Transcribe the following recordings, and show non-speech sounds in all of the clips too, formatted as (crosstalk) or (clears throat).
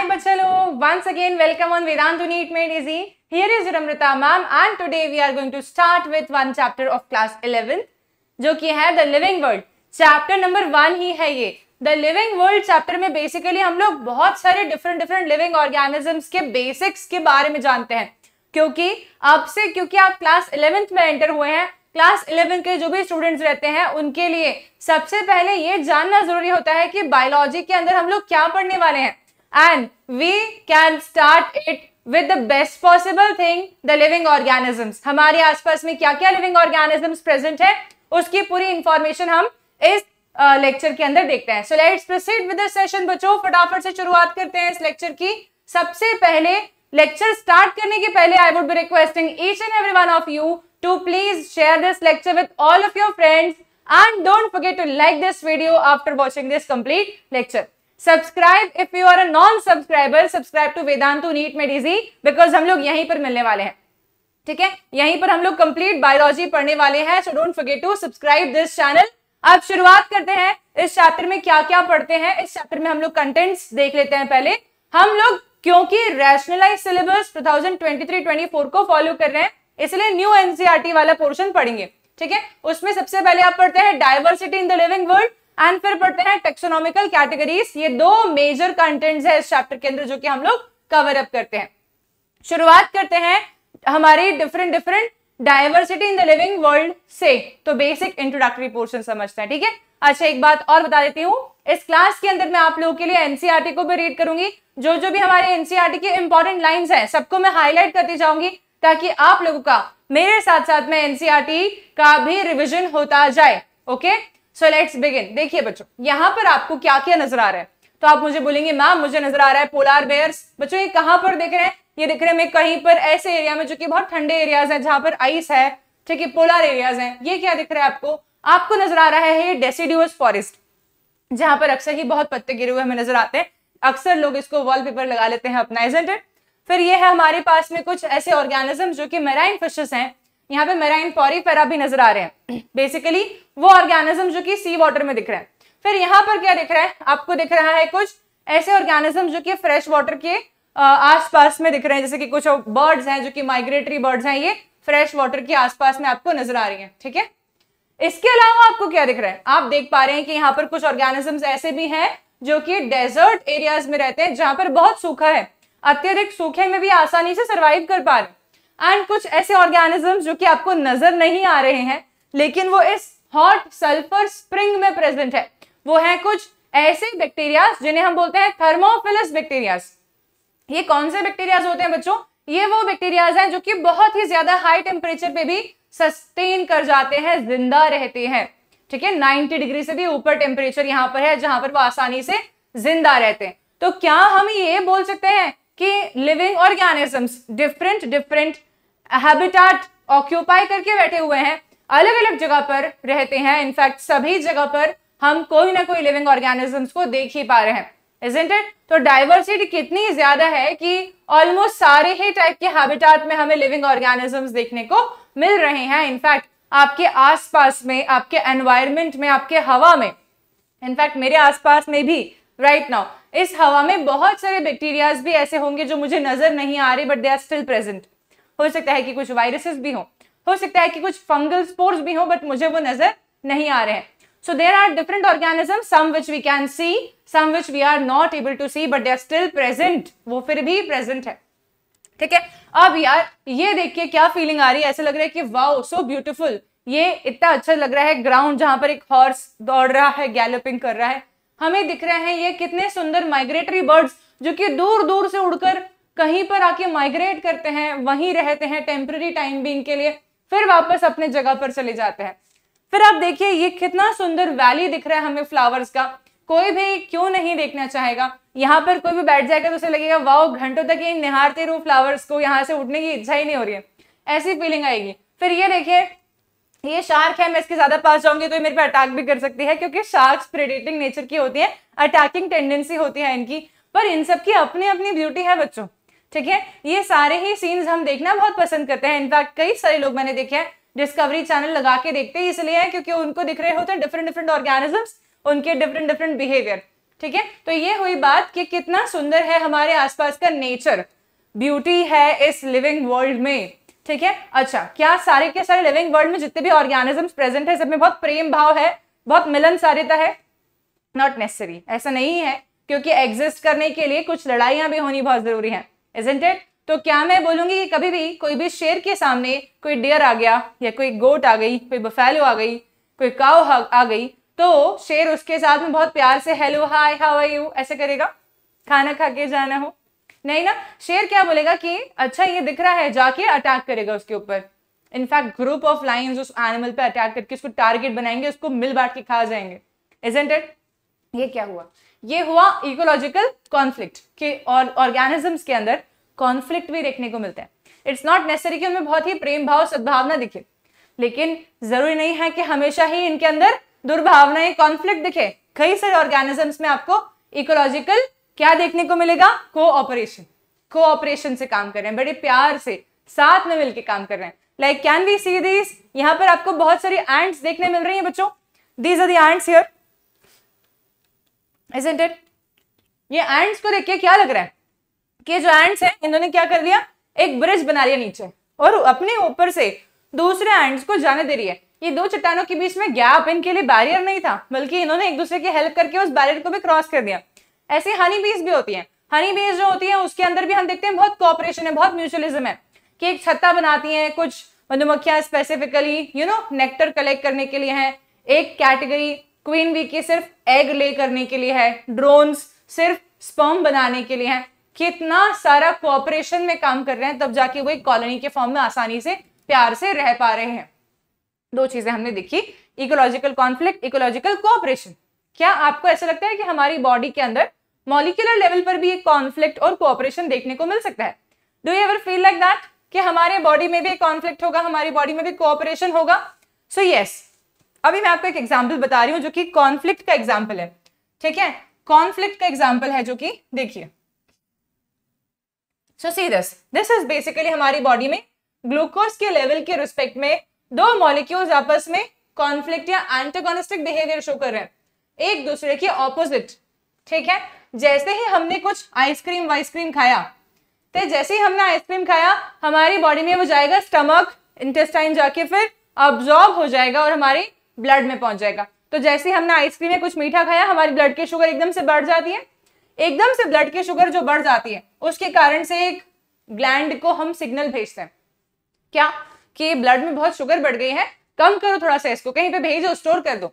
once again welcome on Vedantu Neat Made Easy. Here is ma'am and today we are going to start with one chapter of class 11 basically हम लोग बहुत सारे different different living organisms के basics के बारे में जानते हैं क्योंकि आपसे क्योंकि आप क्लास इलेवेंथ में एंटर हुए हैं क्लास इलेवन के जो भी स्टूडेंट्स रहते हैं उनके लिए सबसे पहले ये जानना जरूरी होता है कि बायोलॉजी के अंदर हम लोग क्या पढ़ने वाले हैं and we can start it with the best possible thing the living organisms हमारे आसपास में क्या क्या living organisms present है उसकी पूरी information हम इस लेक्चर के अंदर देखते हैं so let's proceed with the session बच्चों फटाफट से शुरुआत करते हैं इस लेक्चर की सबसे पहले लेक्चर स्टार्ट करने के पहले I would be requesting each and every one of you to please share this lecture with all of your friends and don't forget to like this video after watching this complete lecture subscribe if you are a non subscriber subscribe to Vedantu NEET made ejee because हम लोग यहीं पर मिलने वाले हैं ठीक है यहीं पर हम लोग कंप्लीट बायोलॉजी पढ़ने वाले हैं so don't forget to subscribe this channel अब शुरुआत करते हैं इस चैप्टर में क्या क्या पढ़ते हैं इस चैप्टर में हम लोग कंटेंट्स देख लेते हैं पहले हम लोग क्योंकि रैशनलाइज सिलेबस 2023-24 को फॉलो कर रहे हैं इसलिए न्यू एनसीआरटी e वाला पोर्शन पढ़ेंगे ठीक है उसमें सबसे पहले आप पढ़ते हैं diversity in the living world एंड फिर पढ़ते हैं टेक्सोनॉमिकल कैटेगरीज ये दो मेजर कंटेंट्स है इस चैप्टर के अंदर जो कि हम लोग कवर अप करते हैं शुरुआत करते हैं हमारी different different diversity in the living world से तो बेसिक इंट्रोडक्टरी पोर्शन समझते हैं ठीक है थीके? अच्छा एक बात और बता देती हूँ इस क्लास के अंदर मैं आप लोगों के लिए एनसीआरटी e को भी रीड करूंगी जो जो भी हमारे एनसीआरटी e के इंपॉर्टेंट लाइंस हैं सबको मैं हाईलाइट करती जाऊंगी ताकि आप लोगों का मेरे साथ साथ में एनसीआरटी e का भी रिविजन होता जाए ओके सो लेट्स बिगिन देखिए बच्चों यहाँ पर आपको क्या क्या नजर आ रहा है तो आप मुझे बोलेंगे मैम मुझे नजर आ रहा है पोलार बेयर्स बच्चों ये कहाँ पर दिख रहे हैं ये दिख रहे हैं कहीं पर ऐसे एरिया में जो कि बहुत ठंडे एरियाज हैं जहां पर आइस है ठीक है पोलर एरियाज हैं ये क्या दिख रहा है आपको आपको नजर आ रहा है डेसीड्यूस फॉरेस्ट जहां पर अक्सर ही बहुत पत्ते गिरे हुए हमें नजर आते हैं अक्सर लोग इसको वॉलपेपर लगा लेते हैं अपना एजेंट फिर ये है हमारे पास में कुछ ऐसे ऑर्गेनिज्म जो कि मेराइन फिशेस हैं यहाँ पे मेराइन पॉरीफेरा भी नजर आ रहे हैं बेसिकली वो ऑर्गेनिज्म जो कि सी वाटर में दिख रहा है फिर यहाँ पर क्या दिख रहा है आपको दिख रहा है कुछ ऐसे ऑर्गेनिज्म जो कि फ्रेश वाटर के आसपास में दिख रहे हैं जैसे कि कुछ बर्ड्स हैं जो कि माइग्रेटरी बर्ड्स हैं ये फ्रेश वाटर के आसपास में आपको नजर आ रही हैं ठीक है इसके अलावा आपको क्या दिख रहा है आप देख पा रहे हैं कि यहाँ पर कुछ ऑर्गेनिजम्स ऐसे भी हैं जो कि डेजर्ट एरियाज में रहते हैं जहां पर बहुत सूखा है अत्यधिक सूखे में भी आसानी से सर्वाइव कर पा रहे एंड कुछ ऐसे ऑर्गेनिजम्स जो कि आपको नजर नहीं आ रहे हैं लेकिन वो इस हॉट सल्फर स्प्रिंग में प्रेजेंट है वो है कुछ ऐसे बैक्टीरिया जिन्हें हम बोलते हैं थर्मोफिलस बैक्टीरिया ये कौन से बैक्टीरियाज होते हैं बच्चों ये वो बैक्टीरियाज हैं जो कि बहुत ही ज्यादा हाई टेम्परेचर पे भी सस्टेन कर जाते हैं जिंदा रहते हैं ठीक है 90 डिग्री से भी ऊपर टेम्परेचर यहाँ पर है जहां पर वो आसानी से जिंदा रहते हैं तो क्या हम ये बोल सकते हैं कि living organisms different different habitat occupy करके बैठे हुए हैं अलग अलग जगह पर रहते हैं इनफैक्ट सभी जगह पर हम कोई ना कोई लिविंग ऑर्गेनिजम्स को देख ही पा रहे हैं इट तो डाइवर्सिटी कितनी ज्यादा है कि ऑलमोस्ट सारे ही टाइप के हैबिटाट में हमें लिविंग ऑर्गेनिजम्स देखने को मिल रहे हैं इनफैक्ट आपके आसपास में आपके एनवायरमेंट में आपके हवा में इनफैक्ट मेरे आसपास में भी राइट right नाउ इस हवा में बहुत सारे बैक्टीरियाज भी ऐसे होंगे जो मुझे नजर नहीं आ रहे but they are still present हो सकता है कि कुछ वायरसेस भी हो हो सकता है कि कुछ फंगल स्पोर्स भी हो बट मुझे वो नजर नहीं आ रहे हैं so there are different organism some which we can see some which we are not able to see but they are still present वो फिर भी प्रेजेंट है ठीक है अब यार ये देखिए क्या फीलिंग आ रही है ऐसा लग रहा है कि वाओ सो ब्यूटीफुल ये इतना अच्छा लग रहा है ग्राउंड जहां पर एक हॉर्स दौड़ रहा है गैलोपिंग कर रहा है हमें दिख रहे हैं ये कितने सुंदर माइग्रेटरी बर्ड्स जो कि दूर दूर से उड़कर कहीं पर आके माइग्रेट करते हैं वहीं रहते हैं टेम्प्ररी टाइम बिंग के लिए फिर वापस अपने जगह पर चले जाते हैं फिर आप देखिए ये कितना सुंदर वैली दिख रहा है हमें फ्लावर्स का कोई भी क्यों नहीं देखना चाहेगा यहाँ पर कोई भी बैठ जाएगा तो उसे लगेगा वाह घंटों तक ये निहारते रहूँ फ्लावर्स को यहाँ से उठने की इच्छा ही नहीं हो रही है ऐसी फीलिंग आएगी फिर ये देखिए ये शार्क है मैं इसके ज्यादा पास जाऊंगी तो ये मेरे पे अटैक भी कर सकती है क्योंकि शार्क प्रेडिटिंग नेचर की होती है अटैकिंग टेंडेंसी होती है इनकी पर इन सबकी अपनी अपनी ब्यूटी है बच्चों ठीक है ये सारे ही सीन्स हम देखना बहुत पसंद करते हैं इनफैक्ट कई सारे लोग मैंने देखे हैं डिस्कवरी चैनल लगा के देखते हैं इसलिए है क्योंकि उनको दिख रहे होते हैं डिफरेंट डिफरेंट ऑर्गेनिजम्स उनके डिफरेंट डिफरेंट बिहेवियर ठीक है तो ये हुई बात कि कितना सुंदर है हमारे आसपास का नेचर ब्यूटी है इस लिविंग वर्ल्ड में ठीक है अच्छा क्या सारे के सारे लिविंग वर्ल्ड में जितने भी ऑर्गेनिजम्स प्रेजेंट है सब में बहुत प्रेम भाव है बहुत मिलन सारिता है नॉट नेसेसरी ऐसा नहीं है क्योंकि एग्जिस्ट करने के लिए कुछ लड़ाइयां भी होनी बहुत जरूरी है इजेंट इट तो क्या मैं बोलूंगी कि कभी भी कोई भी शेर के सामने कोई डियर आ गया या कोई गोट आ गई कोई बफेलो आ गई कोई काव आ गई तो शेर उसके साथ में बहुत प्यार से hello hi how are you ऐसे करेगा खाना खा के जाना हो नहीं ना शेर क्या बोलेगा कि अच्छा ये दिख रहा है जाके अटैक करेगा उसके ऊपर इनफैक्ट ग्रुप ऑफ लाइन उस एनिमल पे अटैक करके उसको टारगेट बनाएंगे उसको मिल बांट के खा जाएंगे इजेंट इट ये क्या हुआ ये हुआ इकोलॉजिकल कॉन्फ्लिक्ट के और ऑर्गेनिजम्स के अंदर कॉन्फ्लिक्ट भी देखने को मिलता है इट्स नॉट नेसेसरी कि उनमें बहुत ही प्रेम भाव सद्भावना दिखे लेकिन जरूरी नहीं है कि हमेशा ही इनके अंदर दुर्भावनाएं कॉन्फ्लिक्ट दिखे कई सारे ऑर्गेनिजम्स में आपको इकोलॉजिकल क्या देखने को मिलेगा कोऑपरेशन कोऑपरेशन से काम कर रहे हैं बड़े प्यार से साथ में मिलकर काम कर रहे हैं like can we see this यहाँ पर आपको बहुत सारी एंट्स देखने मिल रही है बच्चों these are the ants here it ये एंट्स को देख के क्या लग रहा है के जो एंड्स हैं इन्होंने क्या कर लिया एक ब्रिज बना लिया नीचे और अपने ऊपर से दूसरे एंड्स को जाने दे रही है ये दो चट्टानों के बीच में गैप इनके लिए बैरियर नहीं था बल्कि इन्होंने एक दूसरे की हेल्प करके उस बैरियर को भी क्रॉस कर दिया ऐसे हनी बीज भी होती है हनी बीज जो होती है उसके अंदर भी हम देखते हैं बहुत कॉपरेशन है बहुत म्यूचुअलिज्म है कि एक छत्ता बनाती है कुछ मधुमक्खियां specifically you know nectar collect करने के लिए है एक कैटेगरी क्वीन बी की सिर्फ एग ले करने के लिए है ड्रोन्स सिर्फ स्पर्म बनाने के लिए है कितना सारा कोऑपरेशन में काम कर रहे हैं तब जाके वो एक कॉलोनी के फॉर्म में आसानी से प्यार से रह पा रहे हैं दो चीजें हमने देखी इकोलॉजिकल कॉन्फ्लिक्ट इकोलॉजिकल कोऑपरेशन क्या आपको ऐसा लगता है कि हमारी बॉडी के अंदर मॉलिक्यूलर लेवल पर भी एक कॉन्फ्लिक्ट और कोऑपरेशन देखने को मिल सकता है do you ever feel like that कि हमारे बॉडी में भी एक कॉन्फ्लिक्ट होगा हमारी बॉडी में भी कोऑपरेशन होगा सो so, यस yes, अभी मैं आपको एक एग्जाम्पल बता रही हूँ जो कि कॉन्फ्लिक्ट का एग्जाम्पल है ठीक है कॉन्फ्लिक्ट का एग्जाम्पल है जो कि देखिए so see this this is basically हमारी बॉडी में ग्लूकोज के लेवल के रिस्पेक्ट में दो मॉलिक्यूल्स आपस में कॉन्फ्लिक्ट या एंटेगोनिस्टिक बिहेवियर शो कर रहे हैं एक दूसरे के ऑपोजिट ठीक है जैसे ही हमने कुछ आइसक्रीम वाइसक्रीम खाया तो जैसे ही हमने आइसक्रीम खाया हमारी बॉडी में वो जाएगा स्टमक इंटेस्टाइन जाके फिर ऑब्जॉर्ब हो जाएगा और हमारे ब्लड में पहुंच जाएगा तो जैसे ही हमने आइसक्रीम में कुछ मीठा खाया हमारी ब्लड की शुगर एकदम से बढ़ जाती है एकदम से ब्लड की शुगर जो बढ़ जाती है उसके कारण से एक ग्लैंड को हम सिग्नल भेजते हैं क्या कि ब्लड में बहुत शुगर बढ़ गई है कम करो थोड़ा सा इसको कहीं पे भेजो स्टोर कर दो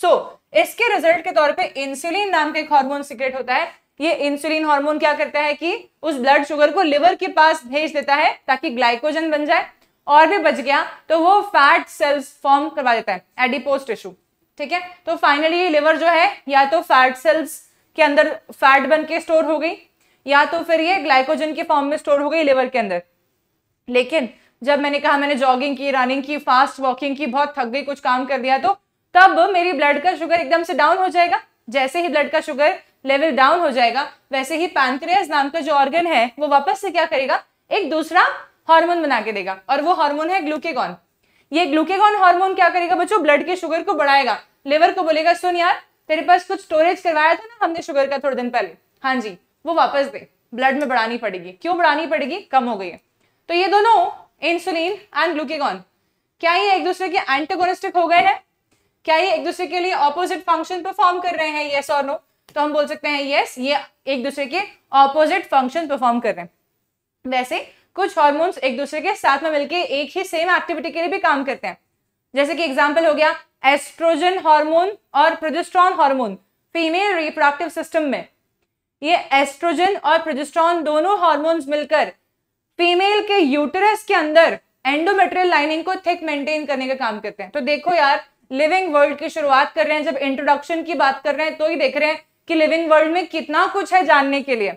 सो so, इसके रिजल्ट के तौर पे इंसुलिन नाम का एक हार्मोन सिक्रेट होता है ये इंसुलिन हार्मोन क्या करता है कि उस ब्लड शुगर को लिवर के पास भेज देता है ताकि ग्लाइकोजन बन जाए और भी बच गया तो वो फैट सेल्स फॉर्म करवा देता है एडिपोस्ट टिश्यू ठीक है तो फाइनली लिवर जो है या तो फैट सेल्स के अंदर फैट बन के स्टोर हो गई या तो फिर ये ग्लाइकोजन के फॉर्म में स्टोर हो गई लिवर के अंदर लेकिन जब मैंने कहा मैंने जॉगिंग की रनिंग की फास्ट वॉकिंग की बहुत थक गई कुछ काम कर दिया तो तब मेरी ब्लड का शुगर एकदम से डाउन हो जाएगा जैसे ही ब्लड का शुगर लेवल डाउन हो जाएगा वैसे ही पैंक्रियाज नाम का जो ऑर्गन है वो वापस से क्या करेगा एक दूसरा हार्मोन बना के देगा और वो हार्मोन है ग्लूकेगॉन ये ग्लूकेगॉन हार्मोन क्या करेगा बच्चों ब्लड के शुगर को बढ़ाएगा लिवर को बोलेगा सुन यार तेरे पास कुछ स्टोरेज करवाया था ना हमने शुगर का थोड़े दिन पहले हाँ जी वो वापस दे ब्लड में बढ़ानी पड़ेगी क्यों बढ़ानी पड़ेगी कम हो गई है तो ये दोनों इंसुलिन एंड ग्लूकेगॉन क्या ये एक दूसरे के एंटेगोनिस्टिक हो गए हैं क्या ये एक दूसरे के लिए ऑपोजिट फंक्शन परफॉर्म कर रहे हैं येस और नो तो हम बोल सकते हैं येस ये एक दूसरे के ऑपोजिट फंक्शन परफॉर्म कर रहे हैं वैसे कुछ हॉर्मोन्स एक दूसरे के साथ में मिलकर एक ही सेम एक्टिविटी के लिए भी काम करते हैं जैसे कि एग्जाम्पल हो गया एस्ट्रोजन हार्मोन और progesterone hormone female reproductive system में ये एस्ट्रोजन और प्रोजेस्ट्रॉन दोनों हार्मोन्स मिलकर फीमेल के यूटरस के अंदर एंडोमेट्रियल लाइनिंग को थिक मेंटेन करने का काम करते हैं तो देखो यार लिविंग वर्ल्ड की शुरुआत कर रहे हैं जब इंट्रोडक्शन की बात कर रहे हैं तो ही देख रहे हैं कि लिविंग वर्ल्ड में कितना कुछ है जानने के लिए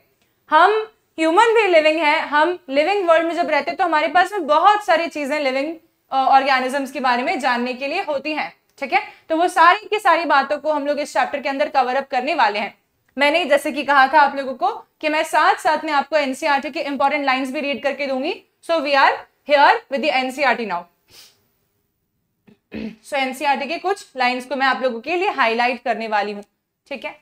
हम ह्यूमन भी लिविंग है हम लिविंग वर्ल्ड में जब रहते हैं तो हमारे पास में बहुत सारी चीजें लिविंग ऑर्गेनिजम्स के बारे में जानने के लिए होती हैं ठीक है तो वो सारी की सारी बातों को हम लोग इस चैप्टर के अंदर कवर अप करने वाले हैं मैंने जैसे कि कहा था आप लोगों को कि मैं साथ साथ में आपको एनसीआरटी e के इंपॉर्टेंट लाइंस भी रीड करके दूंगी so we are here with NCERT now so NCERT के कुछ लाइंस को मैं आप लोगों के लिए हाईलाइट करने वाली हूँ ठीक है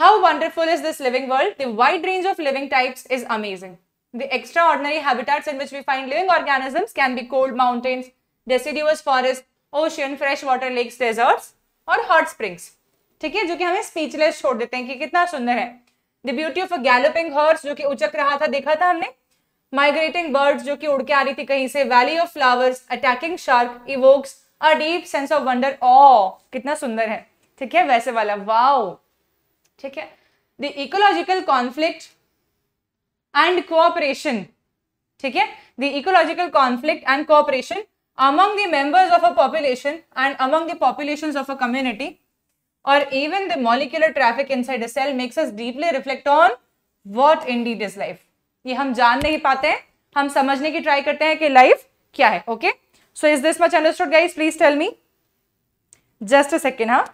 how wonderful is this living world the wide range of living types is amazing The extraordinary habitats in which we find living organisms can be cold mountains, deciduous forests, ocean fresh water lakes deserts और hot springs ठीक है जो कि हमें speechless छोड़ देते हैं कि कितना सुंदर है the beauty of a galloping horse जो कि उचक रहा था देखा था हमने माइग्रेटिंग बर्ड्स जो कि उड़ के आ रही थी कहीं से valley of flowers attacking shark evokes a deep sense of wonder ओ कितना सुंदर है ठीक है वैसे वाला वाओ ठीक है the ecological conflict and cooperation ठीक है the ecological conflict and cooperation among the members of a population and among the populations of a community or even the molecular traffic inside a cell makes us deeply reflect on what indeed is life. ये हम जान नहीं पाते हैं हम समझने की try करते हैं कि लाइफ क्या है okay so is this much understood guys please tell me just a second हाँ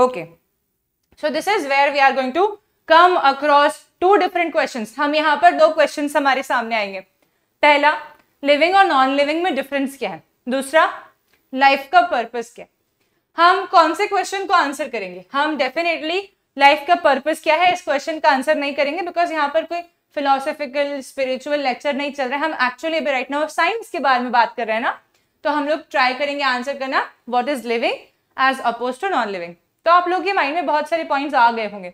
okay so this is where we are going to come across two different question हम यहाँ पर दो क्वेश्चन हमारे सामने आएंगे पहला लिविंग और नॉन लिविंग में डिफरेंस क्या है दूसरा लाइफ का पर्पज क्या है हम कौन से क्वेश्चन को आंसर करेंगे हम डेफिनेटली लाइफ का पर्पज क्या है इस क्वेश्चन का आंसर नहीं करेंगे बिकॉज यहाँ पर कोई फिलोसफिकल स्पिरिचुअल लेक्चर नहीं चल रहा है हम एक्चुअली अभी राइट नाउ साइंस के बारे में बात कर रहे हैं ना तो हम लोग ट्राई करेंगे आंसर करना what is living as oppose to non living तो आप लोग के माइंड में बहुत सारे पॉइंट्स आ गए होंगे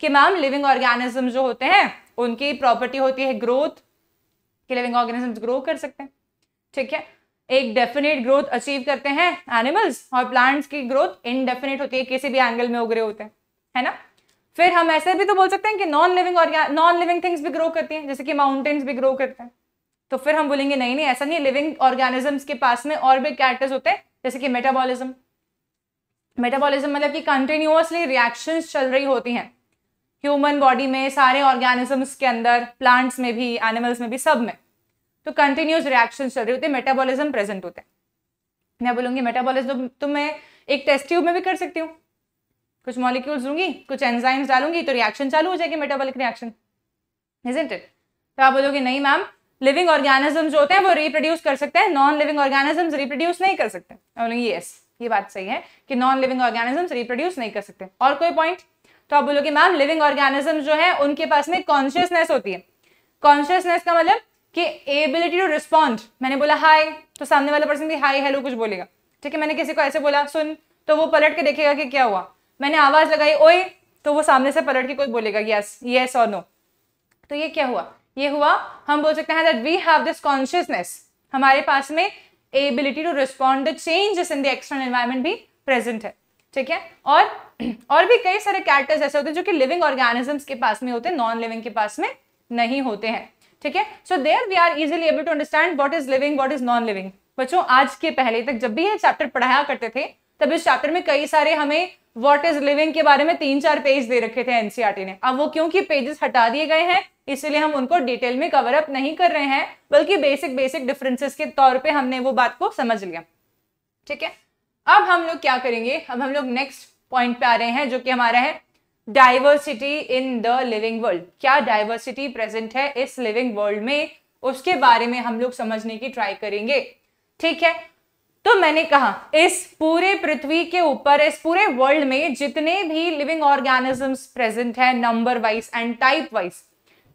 कि मैम लिविंग ऑर्गेनिज्म जो होते हैं उनकी प्रॉपर्टी होती है ग्रोथ कि लिविंग ऑर्गेनिज्म ग्रो कर सकते हैं ठीक है एक डेफिनेट ग्रोथ अचीव करते हैं एनिमल्स और प्लांट्स की ग्रोथ इनडेफिनेट होती है किसी भी एंगल में उगरे होते हैं है ना फिर हम ऐसे भी तो बोल सकते हैं कि non living non living things भी ग्रो करती हैं जैसे कि माउंटेन्स भी ग्रो करते हैं तो फिर हम बोलेंगे नहीं नहीं ऐसा नहीं लिविंग ऑर्गेनिजम्स के पास में और भी कैरेक्टर्स होते हैं जैसे कि मेटाबॉलिज्म मेटाबॉलिज्म मतलब कि कंटिन्यूअसली रिएक्शंस चल रही होती हैं ह्यूमन बॉडी में सारे ऑर्गेनिजम्स के अंदर प्लांट्स में भी एनिमल्स में भी सब में तो कंटिन्यूस रिएक्शन चल रही होते हैं मेटाबोलिज्म प्रेजेंट होते हैं मैं बोलूंगी मेटाबोलिज्म तो, तो मैं एक टेस्ट ट्यूब में भी कर सकती हूँ कुछ मॉलिक्यूल्स दूंगी कुछ एंजाइम्स डालूंगी तो रिएक्शन चालू हो जाएगी मेटाबॉलिक रिएक्शन इज इट तो आप बोलोगे नहीं मैम लिविंग ऑर्गेनिज्म जो होते हैं वो रिप्रोड्यूस कर सकते हैं नॉन लिविंग ऑर्गेनिजम्स रिप्रोड्यूस नहीं कर सकते बोलेंगे यस ये बात सही है कि नॉन लिविंग ऑर्गेनिजम्स रिप्रोड्यूस नहीं कर सकते और कोई पॉइंट तो आप बोलोगे मैम लिविंग ऑर्गेनिज्म जो है उनके पास में कॉन्शियसनेस होती है कॉन्शियसनेस का मतलब कि एबिलिटी टू रिस्पॉन्ड मैंने बोला हाय तो सामने वाला पर्सन भी हाय हेलो कुछ बोलेगा ठीक है मैंने किसी को ऐसे बोला सुन तो वो पलट के देखेगा कि क्या हुआ मैंने आवाज लगाई ओए तो वो सामने से पलट के कोई बोलेगा यस यस और नो तो ये क्या हुआ ये हुआ हम बोल सकते हैं that we have this consciousness हमारे पास में ability to respond the changes in the external environment भी प्रेजेंट है ठीक है और (clears throat) और भी कई सारे कैरेक्टर्स ऐसे होते हैं जो कि लिविंग ऑर्गेनिजम्स के पास में होते हैं नॉन लिविंग के पास में नहीं होते हैं ठीक है so there we are easily able to understand what is living what is non living बच्चों आज के पहले तक जब भी ये चैप्टर पढ़ाया करते थे तब इस चैप्टर में कई सारे हमें वॉट इज लिविंग के बारे में तीन चार पेज दे रखे थे एनसीआरटी e ने अब वो क्योंकि पेजेस हटा दिए गए हैं इसलिए हम उनको डिटेल में कवर अप नहीं कर रहे हैं बल्कि बेसिक बेसिक डिफरेंसेस के तौर पे हमने वो बात को समझ लिया ठीक है अब हम लोग क्या करेंगे अब हम लोग नेक्स्ट पॉइंट पे आ रहे हैं जो कि हमारा है diversity in the living world क्या डाइवर्सिटी प्रेजेंट है इस लिविंग वर्ल्ड में उसके बारे में हम लोग समझने की ट्राई करेंगे ठीक है तो मैंने कहा इस पूरे पृथ्वी के ऊपर इस पूरे वर्ल्ड में जितने भी लिविंग ऑर्गेनिजम्स प्रेजेंट है number wise and type wise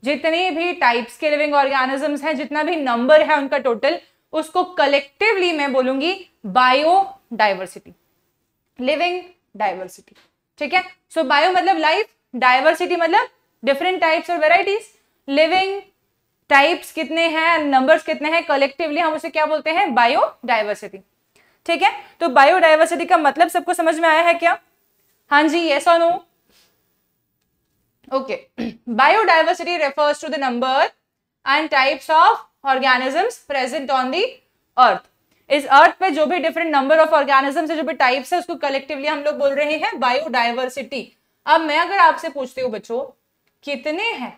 जितने भी टाइप्स के लिविंग ऑर्गेनिजम्स हैं जितना भी नंबर है उनका टोटल उसको कलेक्टिवली मैं बोलूंगी बायो डाइवर्सिटी लिविंग डाइवर्सिटी ठीक है सो बायो मतलब लाइफ डायवर्सिटी मतलब डिफरेंट टाइप्स और वेराइटीज लिविंग टाइप्स कितने हैं नंबर्स कितने हैं कलेक्टिवली हम उसे क्या बोलते हैं बायोडाइवर्सिटी ठीक है तो बायोडाइवर्सिटी का मतलब सबको समझ में आया है क्या हाँ जी ये so no okay biodiversity refers to the number and types of organisms present on the earth इस अर्थ पे जो भी डिफरेंट नंबर ऑफ ऑर्गेनिज्म से जो भी टाइप्स है उसको कलेक्टिवली हम लोग बोल रहे हैं बायोडाइवर्सिटी अब मैं अगर आपसे पूछती हूँ बच्चों कितने हैं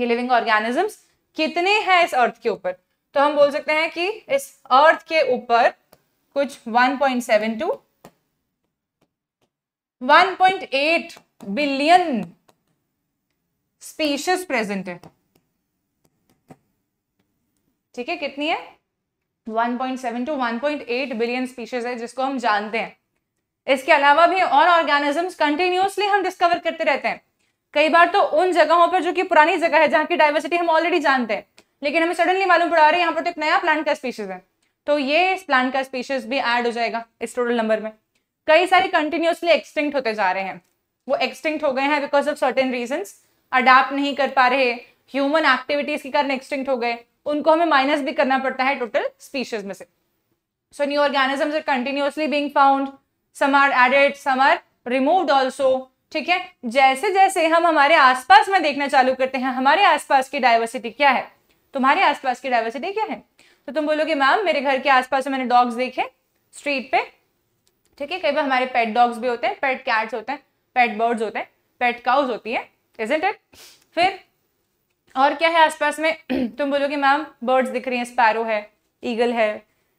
ये लिविंग ऑर्गेनिजम्स कितने हैं इस अर्थ के ऊपर तो हम बोल सकते हैं कि इस अर्थ के ऊपर कुछ 1.72 1.8 बिलियन स्पीशीज प्रेजेंट है ठीक है कितनी है 1.7 टू 1.8 बिलियन स्पीशीज है जिसको हम जानते हैं इसके अलावा भी और ऑर्गेनिजम्स कंटिन्यूसली हम डिस्कवर करते रहते हैं कई बार तो उन जगहों पर जो कि पुरानी जगह है जहाँ की डाइवर्सिटी हम ऑलरेडी जानते हैं लेकिन हमें सडनली मालूम पड़ा रहा है यहाँ पर तो एक नया प्लांट का स्पीशीज है तो ये इस प्लांट का स्पीशीज भी ऐड हो जाएगा इस टोटल नंबर में कई सारे कंटिन्यूसली एक्सटिंक्ट होते जा रहे हैं वो एक्सटिंक्ट हो गए हैं because of certain reason adapt नहीं कर पा रहे ह्यूमन एक्टिविटीज के कारण एक्सटिंक्ट हो गए उनको हमें माइनस भी करना पड़ता है टोटल स्पीशीज में से so new organism are continuously being found some are added some are removed ठीक है जैसे जैसे हम हमारे आसपास में देखना चालू करते हैं हमारे आसपास की डाइवर्सिटी क्या है तुम्हारे आसपास की डाइवर्सिटी क्या है तो तुम बोलोगे मैम मेरे घर के आसपास मैंने डॉग्स देखे स्ट्रीट पे ठीक है कई बार हमारे पेट डॉग्स भी होते हैं पेट कैट्स होते हैं पेट बर्ड्स होते हैं पेट काउज होती है इट फिर और क्या है आसपास में (clears throat) तुम बोलोगे मैम बर्ड्स दिख रही हैं स्पैरो है ईगल है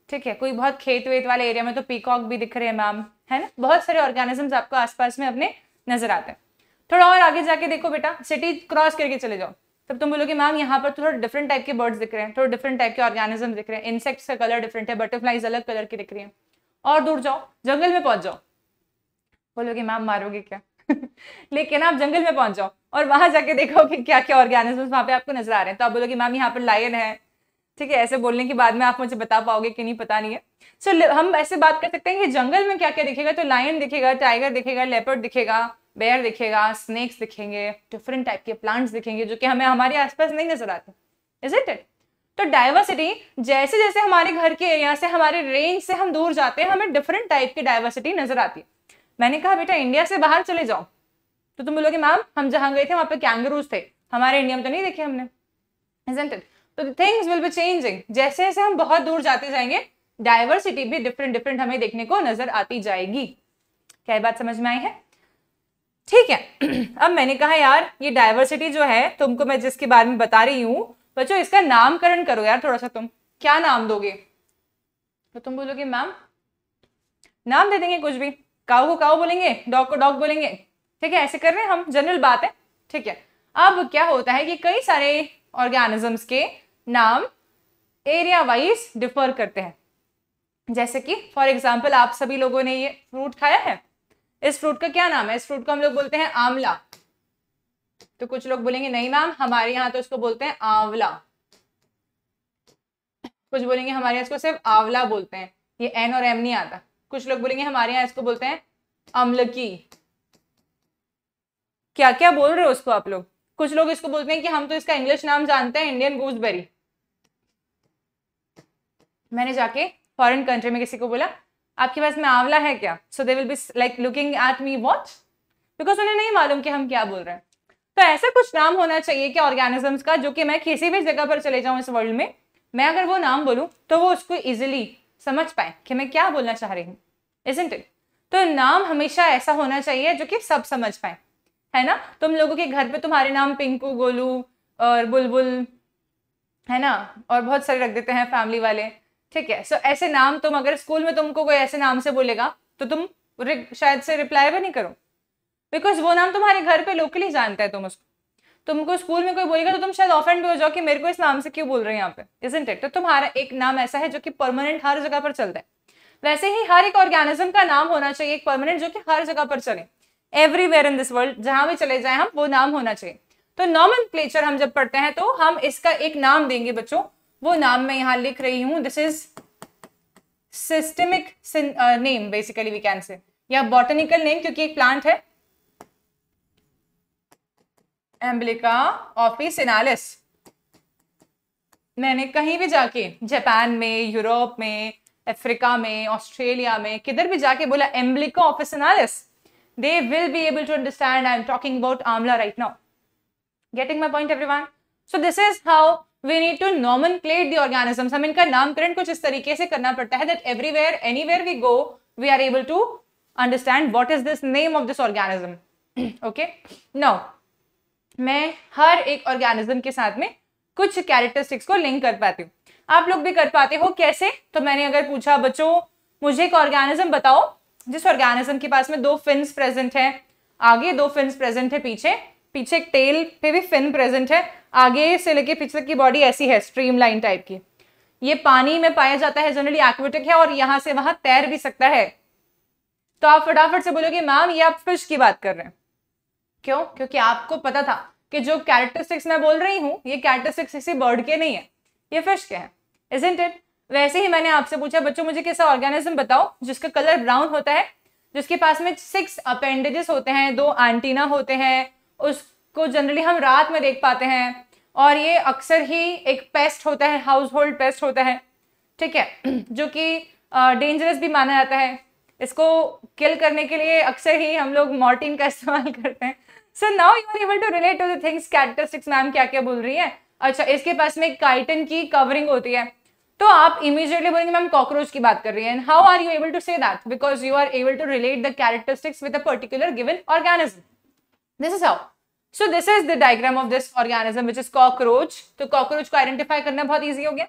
ठीक है कोई बहुत खेत वेत वाले एरिया में तो पीकॉक भी दिख रहे हैं मैम है ना बहुत सारे ऑर्गेनिजम्स आपको आसपास में अपने नजर आते हैं थोड़ा और आगे जाके देखो बेटा सिटी क्रॉस करके चले जाओ तब तुम बोलोगे मैम यहाँ पर थोड़ा डिफरेंट टाइप के बर्ड्स दिख रहे हैं थोड़ा डिफरेंट टाइप के ऑर्गेनिज्म दिख रहे हैं इंसेक्ट्स का कलर डिफरेंट है बटरफ्लाइज अलग कलर की दिख रही है और दूर जाओ जंगल में पहुंच जाओ बोलोगे मैम मारोगे क्या लेकिन आप जंगल में पहुंच जाओ और वहां जाके देखो कि क्या क्या ऑर्गेनिजम्स वहां पे आपको नजर आ रहे हैं तो आप बोलोगे मैम यहाँ पर लायन है ठीक है ऐसे बोलने के बाद में आप मुझे बता पाओगे कि नहीं पता नहीं है सो so, हम ऐसे बात कर सकते हैं कि जंगल में क्या क्या दिखेगा तो लायन दिखेगा टाइगर दिखेगा लेपर्ड दिखेगा बेयर दिखेगा स्नेक्स दिखेंगे डिफरेंट टाइप के प्लांट्स दिखेंगे जो कि हमें हमारे आसपास नहीं नजर आते इज इट इट तो डायवर्सिटी जैसे जैसे हमारे घर के एरिया से हमारे रेंज से हम दूर जाते हैं हमें डिफरेंट टाइप की डाइवर्सिटी नजर आती है मैंने कहा बेटा इंडिया से बाहर चले जाओ तो तुम बोलोगे मैम हम जहां गए थे वहां पे कैंगरूज थे हमारे इंडिया में तो नहीं देखे हमने तो थिंग्स विल बी चेंजिंग जैसे जैसे हम बहुत दूर जाते जाएंगे डायवर्सिटी भी डिफरेंट डिफरेंट हमें देखने को नजर आती जाएगी क्या बात समझ में आई है ठीक है (clears throat) अब मैंने कहा यार ये डायवर्सिटी जो है तुमको मैं जिसके बारे में बता रही हूँ बच्चों इसका नामकरण करो यार थोड़ा सा तुम क्या नाम दोगे तो तुम बोलोगे मैम नाम दे देंगे कुछ भी काऊ को काऊ बोलेंगे डॉग को डॉग बोलेंगे ठीक है ऐसे कर रहे हैं हम जनरल बात है ठीक है अब क्या होता है कि कई सारे ऑर्गेनिजम्स के नाम एरिया वाइज डिफर करते हैं जैसे कि फॉर एग्जाम्पल आप सभी लोगों ने ये फ्रूट खाया है इस फ्रूट का क्या नाम है इस फ्रूट को हम लोग बोलते हैं आंवला तो कुछ लोग बोलेंगे नहीं मैम हमारे यहाँ तो इसको बोलते हैं आंवला कुछ बोलेंगे हमारे यहाँ इसको सिर्फ आंवला बोलते हैं ये एन और एम नहीं आता कुछ लोग बोलेंगे हमारे यहाँ इसको बोलते हैं अम्लकी क्या क्या बोल रहे हो उसको आप लोग कुछ लोग इसको बोलते हैं कि हम तो इसका इंग्लिश नाम जानते हैं इंडियन गूसबेरी मैंने जाके फॉरेन कंट्री में किसी को बोला आपके पास में आंवला है क्या so they will be like looking at me watch because उन्हें नहीं मालूम कि हम क्या बोल रहे हैं तो ऐसा कुछ नाम होना चाहिए कि ऑर्गेनिजम्स का जो कि मैं किसी भी जगह पर चले जाऊँ इस वर्ल्ड में मैं अगर वो नाम बोलूँ तो वो उसको ईजिली समझ पाए कि मैं क्या बोलना चाह रही हूँ इज इट तो नाम हमेशा ऐसा होना चाहिए जो कि सब समझ पाए है ना तुम लोगों के घर पे तुम्हारे नाम पिंकू गोलू और बुलबुल है ना और बहुत सारे रख देते हैं फैमिली वाले ठीक है सो so, ऐसे नाम तुम अगर स्कूल में तुमको कोई ऐसे नाम से बोलेगा तो तुम शायद से रिप्लाई भी नहीं करो बिकॉज वो नाम तुम्हारे घर पे लोकली जानता है तुम उसको तुमको स्कूल में कोई बोलेगा तो तुम शायद ऑफेंड भी हो जाओ कि मेरे को इस नाम से क्यों बोल रहे हैं यहाँ पे इजेंट इट तो तुम्हारा एक नाम ऐसा है जो कि परमानेंट हर जगह पर चलता है वैसे ही हर एक ऑर्गेनिज्म का नाम होना चाहिए एक परमानेंट जो कि हर जगह पर चले एवरीवेयर इन दिस वर्ल्ड जहां भी चले जाए हम वो नाम होना चाहिए तो नॉमन हम जब पढ़ते हैं तो हम इसका एक नाम देंगे बच्चों वो नाम मैं यहां लिख रही हूं this is systemic name basically we can say या बॉटनिकल नेम क्योंकि एक प्लांट है एम्बलिका इनालिस मैंने कहीं भी जाके जापान में यूरोप में अफ्रीका में ऑस्ट्रेलिया में किधर भी जाके बोला एम्बलिका इनालिस they will be able to understand i am talking about amla right now getting my point everyone so this is how we need to nomenclate the organisms hum inka namkaran kuch is tarike se karna padta hai that everywhere anywhere we go we are able to understand what is this name of this organism okay now मैं हर एक organism के साथ में कुछ characteristics को link कर पाती हूँ आप लोग भी कर पाते हो कैसे तो मैंने अगर पूछा बच्चों मुझे एक ऑर्गेनिज्म बताओ जिस ऑर्गेनिज्म के पास में दो फिन्स प्रेजेंट हैं आगे दो फिन्स प्रेजेंट है पीछे पीछे एक टेल पे भी फिन प्रेजेंट है आगे से लेके पीछे की बॉडी ऐसी है स्ट्रीम लाइन टाइप की ये पानी में पाया जाता है जनरली एक्वेटिक है और यहां से वहां तैर भी सकता है तो आप फटाफट से बोलोगे मैम ये आप फिश की बात कर रहे हैं क्यों क्योंकि आपको पता था कि जो कैरेक्टरिस्टिक्स मैं बोल रही हूँ ये कैरेक्टरिस्टिक्स किसी बर्ड के नहीं है ये फिश के हैं इज इट वैसे ही मैंने आपसे पूछा बच्चों मुझे कैसा ऑर्गेनिज्म बताओ जिसका कलर ब्राउन होता है जिसके पास में सिक्स अपेंडेजेस होते हैं दो एंटीना होते हैं उसको जनरली हम रात में देख पाते हैं और ये अक्सर ही एक पेस्ट होता है हाउस होल्ड पेस्ट होता है ठीक है (clears throat) जो कि डेंजरस भी माना जाता है इसको किल करने के लिए अक्सर ही हम लोग मॉर्टिन का (laughs) इस्तेमाल करते हैं so now you are able to relate to the things characteristics ma'am क्या क्या बोल रही है अच्छा इसके पास में काइटन की कवरिंग होती है तो आप इमीजिएटली बोलेंगे मैम कॉकरोच की बात कर रही है and how are you able to say that because you are able to relate the characteristics with a particular given organism this is how so this is the diagram of this organism which is cockroach तो cockroach को identify करना बहुत easy हो गया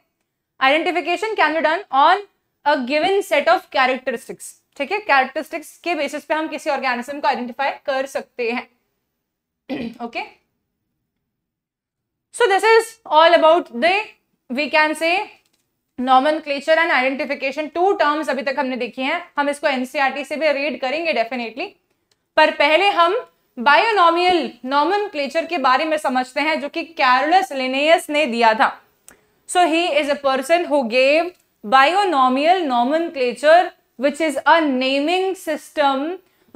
identification can be done on a given set of characteristics ठीक है characteristics के basis पे हम किसी ऑर्गेनिज्म को आइडेंटिफाई कर सकते हैं okay so this is all about the we can say nomenclature and identification two terms अभी तक हमने देखी हैं हम इसको एनसीआरटी e से भी रीड करेंगे डेफिनेटली पर पहले हम बायोनॉमियल नॉमन क्लेचर के बारे में समझते हैं जो कि कैरलस लिनेस ने दिया था so he is a person who gave binomial nomenclature which is a naming system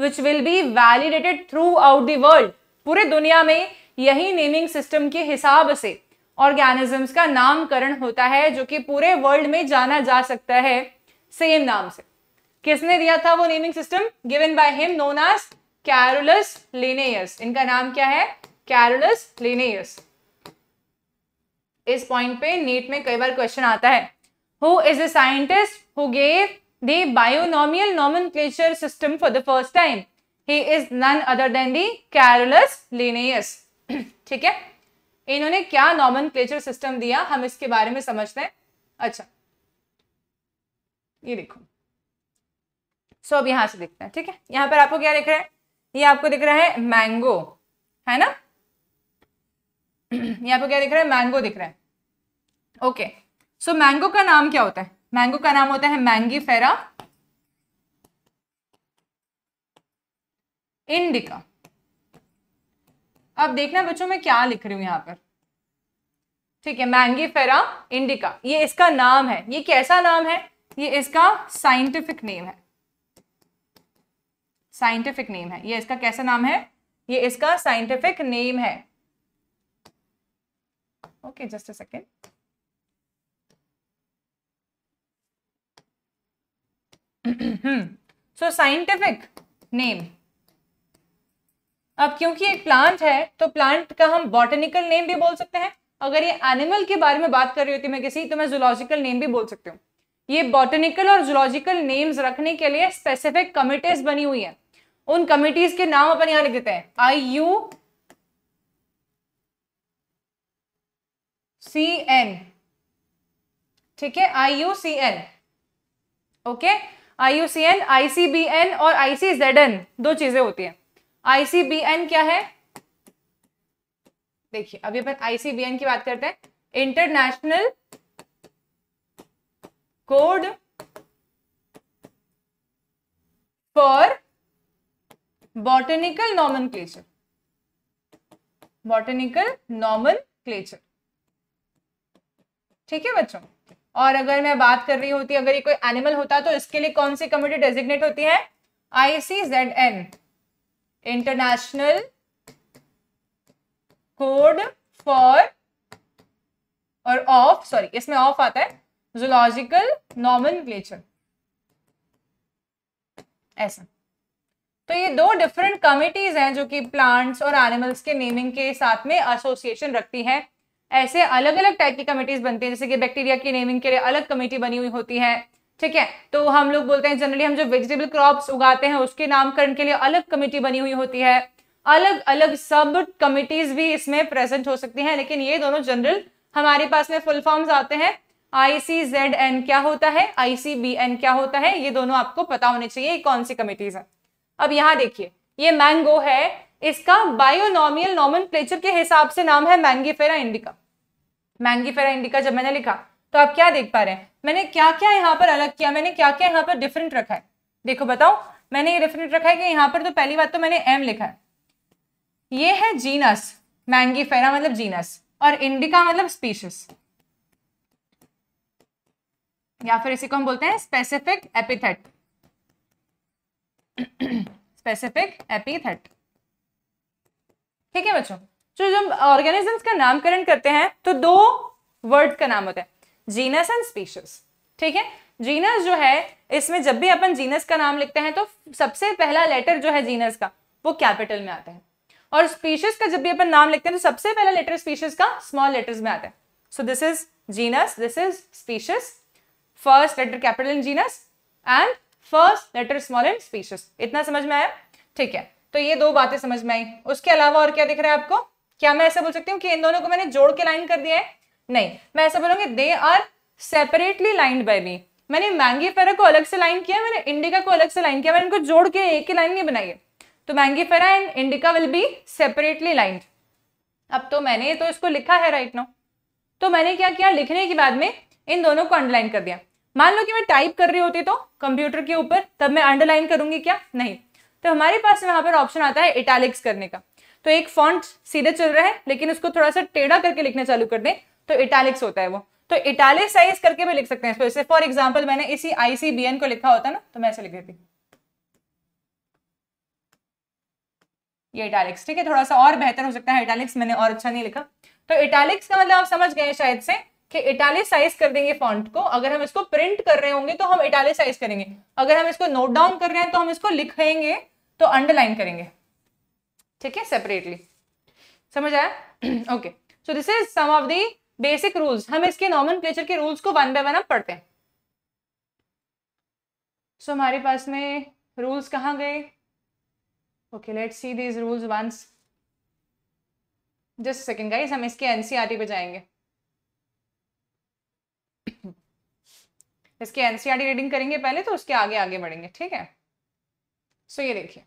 which will be validated throughout world पूरे दुनिया में यही नेमिंग सिस्टम के हिसाब से ऑर्गेनिजम्स का नामकरण होता है जो कि पूरे वर्ल्ड में जाना जा सकता है सेम नाम से किसने दिया था वो naming system given by him known as Carolus Linnaeus इनका नाम क्या है कैरुलस लेनेस इस पॉइंट पे नीट में कई बार क्वेश्चन आता है who is a scientist who gave the binomial nomenclature system for the first time he is none other than the Carolus Linnaeus. (clears throat) ठीक है इन्होंने क्या नॉमन सिस्टम दिया हम इसके बारे में समझते हैं अच्छा ये देखो सो अब यहां से देखते हैं ठीक है यहां पर आपको क्या दिख रहा है ये आपको दिख रहा है मैंगो है ना (clears throat) यहां पर क्या दिख रहा है मैंगो दिख रहा है ओके सो मैंगो का नाम क्या होता है मैंगो का नाम होता है मैंगी फेरा इंडिका अब देखना बच्चों मैं क्या लिख रही हूँ यहाँ पर ठीक है मैंगी फेरा इंडिका ये इसका नाम है ये कैसा नाम है ये इसका साइंटिफिक नेम है साइंटिफिक नेम है ये इसका कैसा नाम है ये इसका साइंटिफिक नेम है okay just a second so scientific name अब क्योंकि एक प्लांट है तो प्लांट का हम बॉटनिकल नेम भी बोल सकते हैं अगर ये एनिमल के बारे में बात कर रही होती मैं किसी तो मैं जुलॉजिकल नेम भी बोल सकती हूँ ये बॉटनिकल और जुलॉजिकल नेम्स रखने के लिए स्पेसिफिक कमिटीज बनी हुई है उन कमिटीज के नाम अपन यहां लिख देते हैं आई यू सी एन ठीक है I U C N okay I U C N I C B N और आईसीजेड जेड एन दो चीजें होती है आईसीबीएन क्या है देखिए अभी अपन आईसीबीएन की बात करते हैं international code for botanical nomenclature botanical nomenclature ठीक है बच्चों और अगर मैं बात कर रही होती अगर ये कोई एनिमल होता तो इसके लिए कौन सी कमिटी डेजिग्नेट होती है ICZ N international code for और ऑफ सॉरी इसमें ऑफ आता है जोलॉजिकल नॉमन क्लेचर ऐसा तो ये दो डिफरेंट कमिटीज हैं जो कि प्लांट्स और एनिमल्स के नेमिंग के साथ में एसोसिएशन रखती हैं ऐसे अलग अलग टाइप की कमिटीज बनती हैं जैसे कि बैक्टीरिया की नेमिंग के लिए अलग कमेटी बनी हुई होती है ठीक है तो हम लोग बोलते हैं जनरली हम जो वेजिटेबल क्रॉप्स उगाते हैं उसके नामकरण के लिए अलग कमेटी बनी हुई होती है अलग अलग सब कमिटीज भी इसमें प्रेजेंट हो सकती हैं लेकिन ये दोनों जनरल हमारे पास में फुल फॉर्म्स आते हैं आईसीजेडएन क्या होता है आईसीबीएन क्या होता है ये दोनों आपको पता होने चाहिए कौन सी कमिटीज है अब यहाँ देखिए ये मैंगो है इसका बायोनॉमियल नॉमन के हिसाब से नाम है मैंगीफेरा इंडिका मैंगीफेरा इंडिका जब मैंने लिखा तो आप क्या देख पा रहे हैं मैंने क्या क्या यहाँ पर अलग किया मैंने क्या क्या यहाँ पर डिफरेंट रखा है देखो बताओ मैंने ये डिफरेंट रखा है कि यहाँ पर तो पहली बात तो मैंने एम लिखा है ये है जीनस मैंगी फेरा मतलब जीनस और इंडिका मतलब स्पीशीज या फिर इसी को हम बोलते हैं स्पेसिफिक एपिथेट स्पेसिफिक एपिथेट ठीक है बच्चों जो तो जब ऑर्गेनिजम्स का नामकरण करते हैं तो दो वर्ड का नाम होता है जीनस एंड स्पीशीज ठीक है जीनस जो है इसमें जब भी अपन जीनस का नाम लिखते हैं तो सबसे पहला लेटर जो है जीनस का वो कैपिटल में आता है और स्पीशीज का जब भी अपन नाम लिखते हैं तो सबसे पहला लेटर स्पीशीज का स्मॉल लेटर्स में आता है so this is genus this is species first letter capital in genus and first letter small in species इतना समझ में आया ठीक है तो ये दो बातें समझ में आई उसके अलावा और क्या दिख रहा है आपको क्या मैं ऐसा बोल सकती हूँ कि इन दोनों को मैंने जोड़ के लाइन कर दिया है नहीं मैं ऐसा बोलूंगी they are separately lined by me मैंने मैंगी फेरा को अलग से लाइन किया मैंने इंडिका को अलग से लाइन किया मैंने इनको जोड़ के एक ही लाइन नहीं बनाई है तो Mangifera and indica will be separately lined अब तो मैंने तो इसको लिखा है राइट नो तो मैंने क्या किया लिखने के बाद में इन दोनों को अंडरलाइन कर दिया मान लो कि मैं टाइप कर रही होती तो कंप्यूटर के ऊपर तब मैं अंडरलाइन करूंगी क्या नहीं तो हमारे पास वहां पर ऑप्शन आता है इटैलिक्स करने का तो एक फॉन्ट सीधे चल रहा है लेकिन उसको थोड़ा सा टेढ़ा करके लिखना चालू कर दें तो इटैलिक्स होता है वो तो इटैलिक साइज करके भी लिख सकते हैं जैसे फॉर एग्जाम्पल मैंने इसी आईसीबीएन को लिखा होता ना तो मैं ऐसे लिख देती ये इटैलिक्स ठीक है थोड़ा सा और बेहतर हो सकता है इटैलिक्स मैंने और अच्छा नहीं लिखा तो इटैलिक्स का मतलब आप समझ गए शायद से कि इटैलिक साइज कर देंगे फॉन्ट को अगर हम इसको प्रिंट कर रहे होंगे तो हम इटैलिक साइज करेंगे अगर हम इसको नोट डाउन कर रहे हैं तो हम इसको लिखेंगे तो अंडरलाइन करेंगे ठीक है सेपरेटली समझ आया okay so this is some of the basic rules हम इसके नॉर्मन के रूल्स को वन बाय वन हम पढ़ते हैं सो so, हमारे पास में रूल्स कहाँ गए okay let see these rules once just second guys हम इसके एनसीईआरटी e पे जाएंगे इसके एनसीईआरटी रीडिंग e करेंगे पहले तो उसके आगे आगे बढ़ेंगे ठीक है सो so, ये देखिए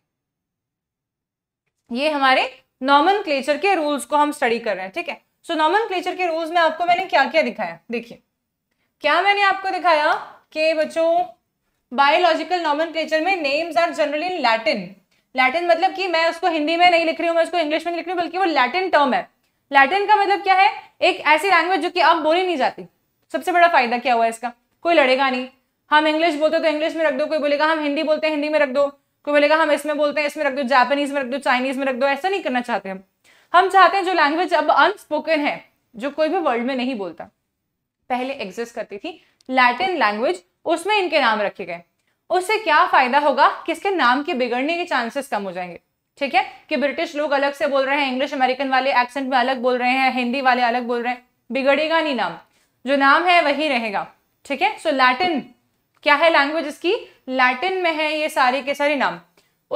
ये हमारे नॉर्मन के रूल्स को हम स्टडी कर रहे हैं ठीक है सो नॉमन के रूल्स में आपको मैंने क्या क्या दिखाया देखिए क्या मैंने आपको दिखाया कि बच्चों बायोलॉजिकल नॉमन में names are generally in Latin Latin मतलब कि मैं उसको हिंदी में नहीं लिख रही हूँ मैं उसको इंग्लिश में लिख रही हूँ बल्कि वो लैटिन टर्म है लैटिन का मतलब क्या है एक ऐसी लैंग्वेज जो कि आप बोली नहीं जाती सबसे बड़ा फायदा क्या हुआ इसका कोई लड़ेगा नहीं हम इंग्लिश बोलते तो इंग्लिश में रख दो कोई बोलेगा हम हिंदी बोलते हैं हिंदी में रख दो कोई बोलेगा हम इसमें बोलते हैं इसमें रख दो जापानीज में रख दो चाइनीज में रख दो ऐसा नहीं करना चाहते हम हम चाहते हैं जो लैंग्वेज अब अनस्पोकन है जो कोई भी वर्ल्ड में नहीं बोलता पहले एग्जिस्ट करती थी लैटिन लैंग्वेज उसमें इनके नाम रखे गए उससे क्या फायदा होगा कि इसके नाम के बिगड़ने के चांसेस कम हो जाएंगे ठीक है कि ब्रिटिश लोग अलग से बोल रहे हैं इंग्लिश अमेरिकन वाले एक्सेंट में अलग बोल रहे हैं हिंदी वाले अलग बोल रहे हैं बिगड़ेगा नहीं नाम जो नाम है वही रहेगा ठीक है सो लैटिन क्या है लैंग्वेज इसकी लैटिन में है ये सारे के सारे नाम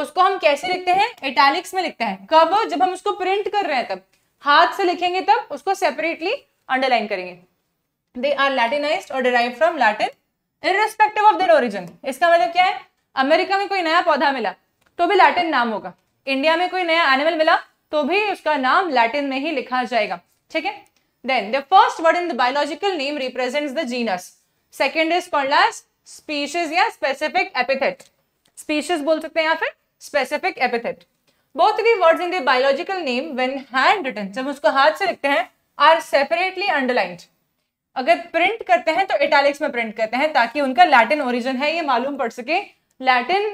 उसको हम कैसे लिखते हैं इटैलिक्स में लिखते हैं कब जब हम उसको प्रिंट कर रहे हैं तब हाथ से लिखेंगे तब उसको सेपरेटली अंडरलाइन करेंगे दे आर लैटिनाइज और derive from Latin irrespective of their origin इसका मतलब क्या है अमेरिका में कोई नया पौधा मिला तो भी लैटिन नाम होगा इंडिया में कोई नया एनिमल मिला तो भी उसका नाम लैटिन में ही लिखा जाएगा ठीक है then the first word in the biological name represents the genus second is called as species या स्पेसिफिक एपिथेट स्पीशीज बोल सकते हैं या फिर specific epithet both the words in the biological name when handwritten जब उसको हाथ से लिखते हैं आर सेपरेटली अंडरलाइंड अगर प्रिंट करते हैं तो इटैलिक्स में प्रिंट करते हैं ताकि उनका लैटिन ओरिजिन है ये मालूम पड़ सके लैटिन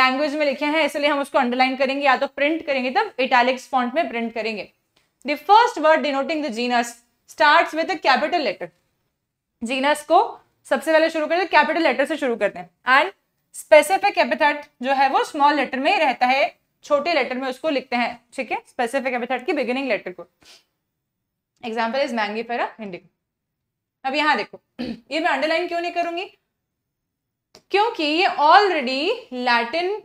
लैंग्वेज में लिखे हैं इसलिए हम उसको अंडरलाइन करेंगे या तो प्रिंट करेंगे तब इटैलिक्स फॉन्ट में प्रिंट करेंगे the first word denoting the genus start with capital letter genus को सबसे पहले शुरू करते हैं कैपिटल तो लेटर से शुरू करते हैं एंड स्पेसिफिक एपिथेट जो है वो स्मॉल लेटर में ही रहता है छोटे लेटर में उसको लिखते हैं ठीक है स्पेसिफिक एपिथेट की बिगिनिंग लेटर को एग्जाम्पल इज मैंगीफेरा इंडिको अब यहां देखो (clears throat) ये मैं अंडरलाइन क्यों नहीं करूंगी क्योंकि ये ऑलरेडी लैटिन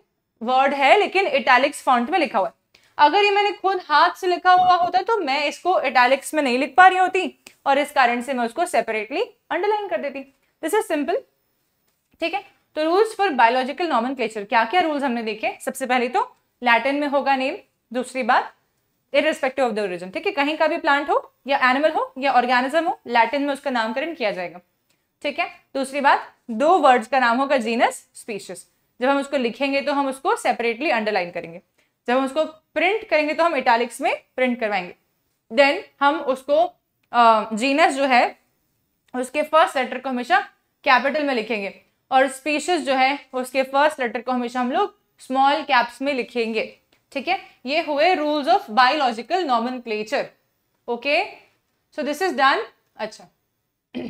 वर्ड है लेकिन इटैलिक्स फॉन्ट में लिखा हुआ है अगर ये मैंने खुद हाथ से लिखा हुआ होता तो मैं इसको इटैलिक्स में नहीं लिख पा रही होती और इस कारण से मैं उसको सेपरेटली अंडरलाइन कर देती दिस इज सिंपल ठीक है तो रूल्स फॉर बायोलॉजिकल नॉमन क्या क्या रूल्स हमने देखे सबसे पहले तो लैटिन में होगा नेम दूसरी बात इरेस्पेक्टिव ऑफ द ओरिजिन ठीक है कहीं का भी प्लांट हो या एनिमल हो या ऑर्गेनिज्म हो लैटिन में उसका नामकरण किया जाएगा ठीक है दूसरी बात दो वर्ड्स का नाम होगा जीनस स्पीशीज जब हम उसको लिखेंगे तो हम उसको सेपरेटली अंडरलाइन करेंगे जब हम उसको प्रिंट करेंगे तो हम इटालिक्स में प्रिंट करवाएंगे देन हम उसको जीनस जो है उसके फर्स्ट लेटर को हमेशा कैपिटल में लिखेंगे और स्पीशीज जो है उसके फर्स्ट लेटर को हमेशा हम लोग स्मॉल कैप्स में लिखेंगे ठीक है ये हुए rules of biological nomen okay so this is done अच्छा (clears throat)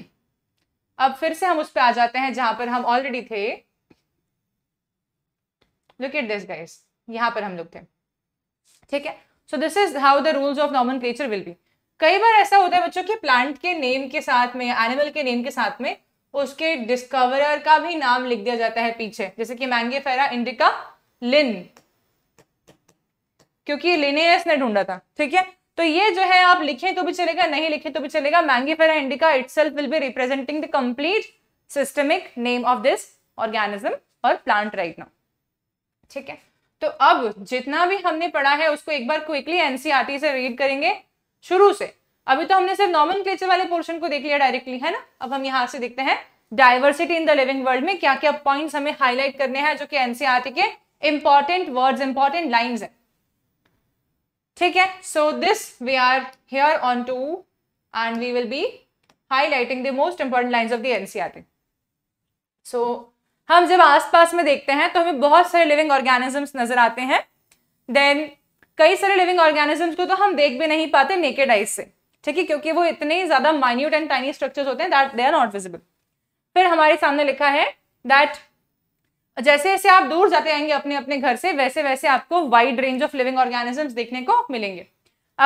अब फिर से हम उस पर आ जाते हैं जहां पर हम ऑलरेडी थे लुक एट दिस गाइस यहाँ पर हम लोग थे ठीक है so this is how the rules of nomen will be कई बार ऐसा होता है बच्चों कि प्लांट के नेम के साथ में एनिमल के नेम के साथ में उसके डिस्कवरर का भी नाम लिख दिया जाता है पीछे जैसे कि मैंगेफेरा इंडिका लिन क्योंकि लिनेस ने ढूंढा था ठीक है तो ये जो है आप लिखें तो भी चलेगा नहीं लिखें तो भी चलेगा Mangifera indica it will be representing the complete systemic name of this organism और प्लांट राइट नाउ ठीक है तो अब जितना भी हमने पढ़ा है उसको एक बार क्विकली एनसीआरटी e से रीड करेंगे शुरू से अभी तो हमने सिर्फ नॉमन वाले पोर्शन को देख लिया डायरेक्टली है ना अब हम यहाँ से देखते हैं diversity in the living world में क्या क्या पॉइंट्स हमें हाईलाइट करने हैं जो कि एनसीआर के इंपॉर्टेंट वर्ड्स इंपॉर्टेंट लाइन्स है ठीक है so this we are here on two and we will be highlighting the most important lines of the NCER so हम जब आसपास में देखते हैं तो हमें बहुत सारे लिविंग ऑर्गेनिजम्स नजर आते हैं देन कई सारे लिविंग ऑर्गेनिजम्स को तो हम देख भी नहीं पाते नेकेड आइज से ठीक है क्योंकि वो इतने ज्यादा माइन्यूट एंड टाइनी स्ट्रक्चर होते हैं that they are not visible फिर हमारे सामने लिखा है दैट जैसे जैसे आप दूर जाते आएंगे अपने अपने घर से वैसे वैसे आपको wide range of living organisms देखने को मिलेंगे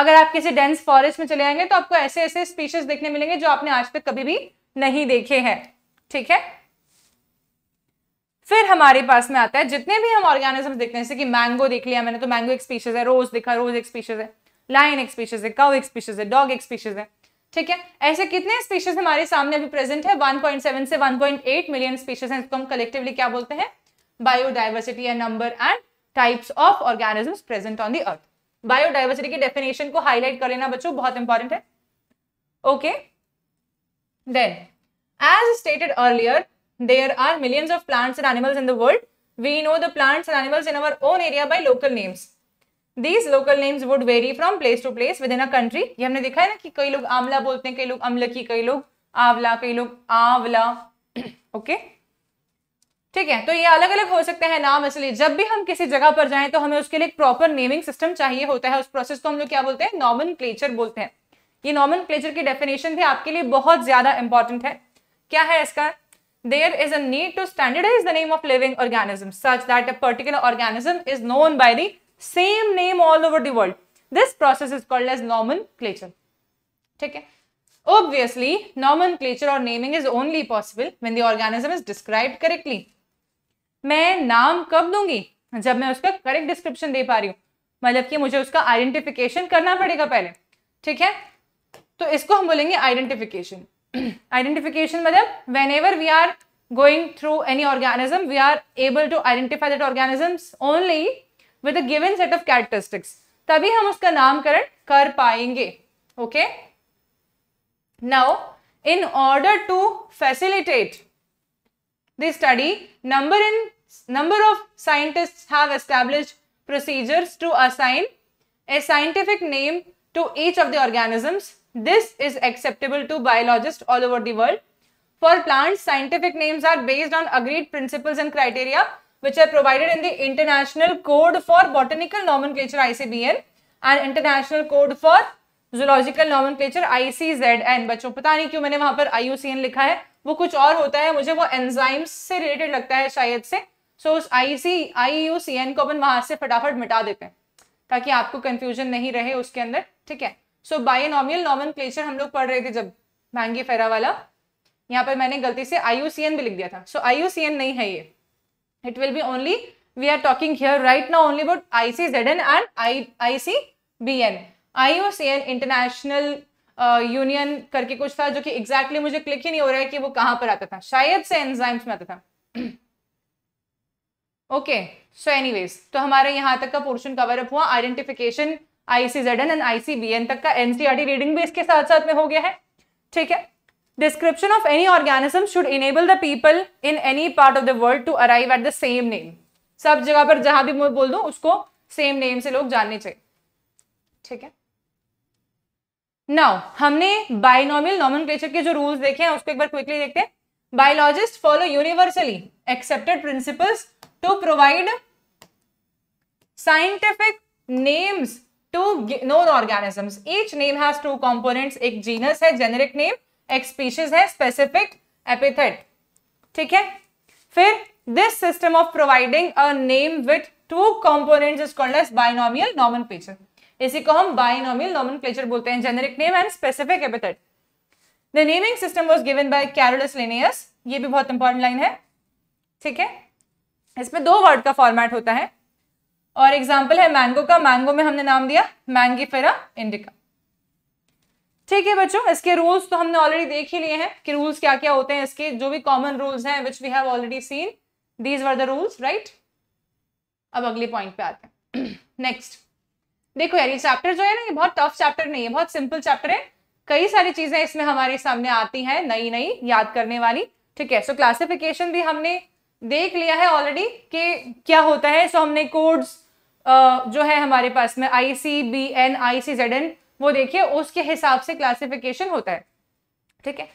अगर आप किसी डेंस फॉरेस्ट में चले आएंगे तो आपको ऐसे ऐसे स्पीशीज देखने मिलेंगे जो आपने आज तक कभी भी नहीं देखे हैं ठीक है फिर हमारे पास में आता है जितने भी हम ऑर्गेनिजम्स देखते हैं जैसे कि मैंगो देख लिया मैंने तो मैंगो एक स्पीशीज है रोज देखा रोज एक स्पीशीज है लाइन एक स्पीशीज है कव एक स्पीशीज है डॉग एक स्पीशीज है ठीक है ऐसे कितने स्पीशीज हमारे सामने अभी प्रेजेंट है 1.7 से 1.8 मिलियन स्पीशीज हैं इसको हम कलेक्टिवली क्या बोलते हैं बायोडाइवर्सिटी या number and types of organisms present on the earth biodiversity की डेफिनेशन को हाईलाइट कर लेना बच्चों बहुत इंपॉर्टेंट है okay then as stated earlier there are millions of plants and animals in the world we know the plants and animals in our own area by local names these local names would vary from place to place within a country ये हमने देखा है ना कि कई लोग आंवला बोलते हैं कई लोग अम्लकी कई लोग आंवला कई लोग आंवला ओके (clears throat) ठीक है तो ये अलग अलग हो सकते हैं नाम इसलिए जब भी हम किसी जगह पर जाएं तो हमें उसके लिए एक प्रॉपर नेमिंग सिस्टम चाहिए होता है उस प्रोसेस को हम लोग क्या बोलते हैं नॉमन क्लेचर बोलते हैं ये नॉमन क्लेचर की डेफिनेशन भी आपके लिए बहुत ज्यादा इंपॉर्टेंट है क्या है इसका there is a need to standardize the name of living organism such that a particular organism is known by the same name all over the world this process is called as nomenclature ठीक है nomenclature और naming is only possible when the organism is describe correctly मैं नाम कब दूंगी जब मैं उसका करेक्ट डिस्क्रिप्शन दे पा रही हूँ मतलब कि मुझे उसका आइडेंटिफिकेशन करना पड़ेगा पहले ठीक है तो इसको हम बोलेंगे आइडेंटिफिकेशन आइडेंटिफिकेशन (clears throat) मतलब whenever we are going through any organism we are able to identify that organisms only With a given set of characteristics, तभी हम उसका नामकरण कर पाएंगे okay now in order to facilitate this study number in number of scientists have established procedures to assign a scientific name to each of the organisms this is acceptable to biologists all over the world for plants scientific names are based on agreed principles and criteria which are provided in the International Code for Botanical Nomenclature ICBN and International Code for Zoological Nomenclature ICZN बच्चों पता नहीं क्यों मैंने वहां पर IUCN लिखा है वो कुछ और होता है मुझे वो एंजाइम्स से रिलेटेड लगता है शायद से सो so, उस आईसी आईयूसीएन को अपन वहां से फटाफट मिटा देते हैं ताकि आपको कंफ्यूजन नहीं रहे उसके अंदर ठीक है सो बायनॉमियल नॉमनक्लेचर हम लोग पढ़ रहे थे जब महंगी फेरा वाला यहाँ पर मैंने गलती से आईयूसीएन भी लिख दिया था सो so, आईयूसीएन नहीं है ये it will be only we are talking here right now only about ICZN and I, ICBN. IOCN international union uh, करके कुछ था जो कि एग्जैक्टली exactly मुझे क्लिक ही नहीं हो रहा है कि वो कहां पर आता था शायद से एंजाइम्स में आता था ओके सो एनीवेज तो हमारे यहाँ तक का पोर्शन कवर अप हुआ आइडेंटिफिकेशन आईसीजेडएन एंड आईसीबीएन तक का एनसीआरटी रीडिंग e भी इसके साथ साथ में हो गया है ठीक है description of any organism should enable the people in any part of the world to arrive at the same name sab jagah par jahan bhi main bol do usko same name se log janne chahiye theek hai now humne binomial nomenclature ke jo rules dekhe hain usko ek bar quickly dekhte hain biologists follow universally accepted principles to provide scientific names to known organisms each name has two components ek genus hai generic name एक species है specific epithet ठीक है फिर this system of providing a name with two component is called as binomial nomenclature इसी को हम binomial nomenclature बोलते हैं generic name and specific epithet the naming system was given by Carolus Linnaeus ये भी बहुत इंपॉर्टेंट लाइन है ठीक है इसमें दो वर्ड का फॉर्मेट होता है और एग्जाम्पल है मैंगो का मैंगो में हमने नाम दिया मैंगी फेरा इंडिका ठीक है बच्चों इसके रूल्स तो हमने ऑलरेडी देख ही लिए हैं कि रूल्स क्या क्या होते हैं इसके जो भी कॉमन रूल्स हैं which we have already seen these were the rules right अब अगले पॉइंट पे आते हैं नेक्स्ट (clears throat) देखो यार ये चैप्टर जो है ना ये बहुत टफ चैप्टर नहीं है बहुत सिंपल चैप्टर है कई सारी चीजें इसमें हमारे सामने आती हैं नई नई याद करने वाली ठीक है सो क्लासिफिकेशन भी हमने देख लिया है ऑलरेडी कि क्या होता है सो so, हमने कोड्स जो है हमारे पास में I C B N I C Z N वो देखिए उसके हिसाब से क्लासिफिकेशन होता है ठीक है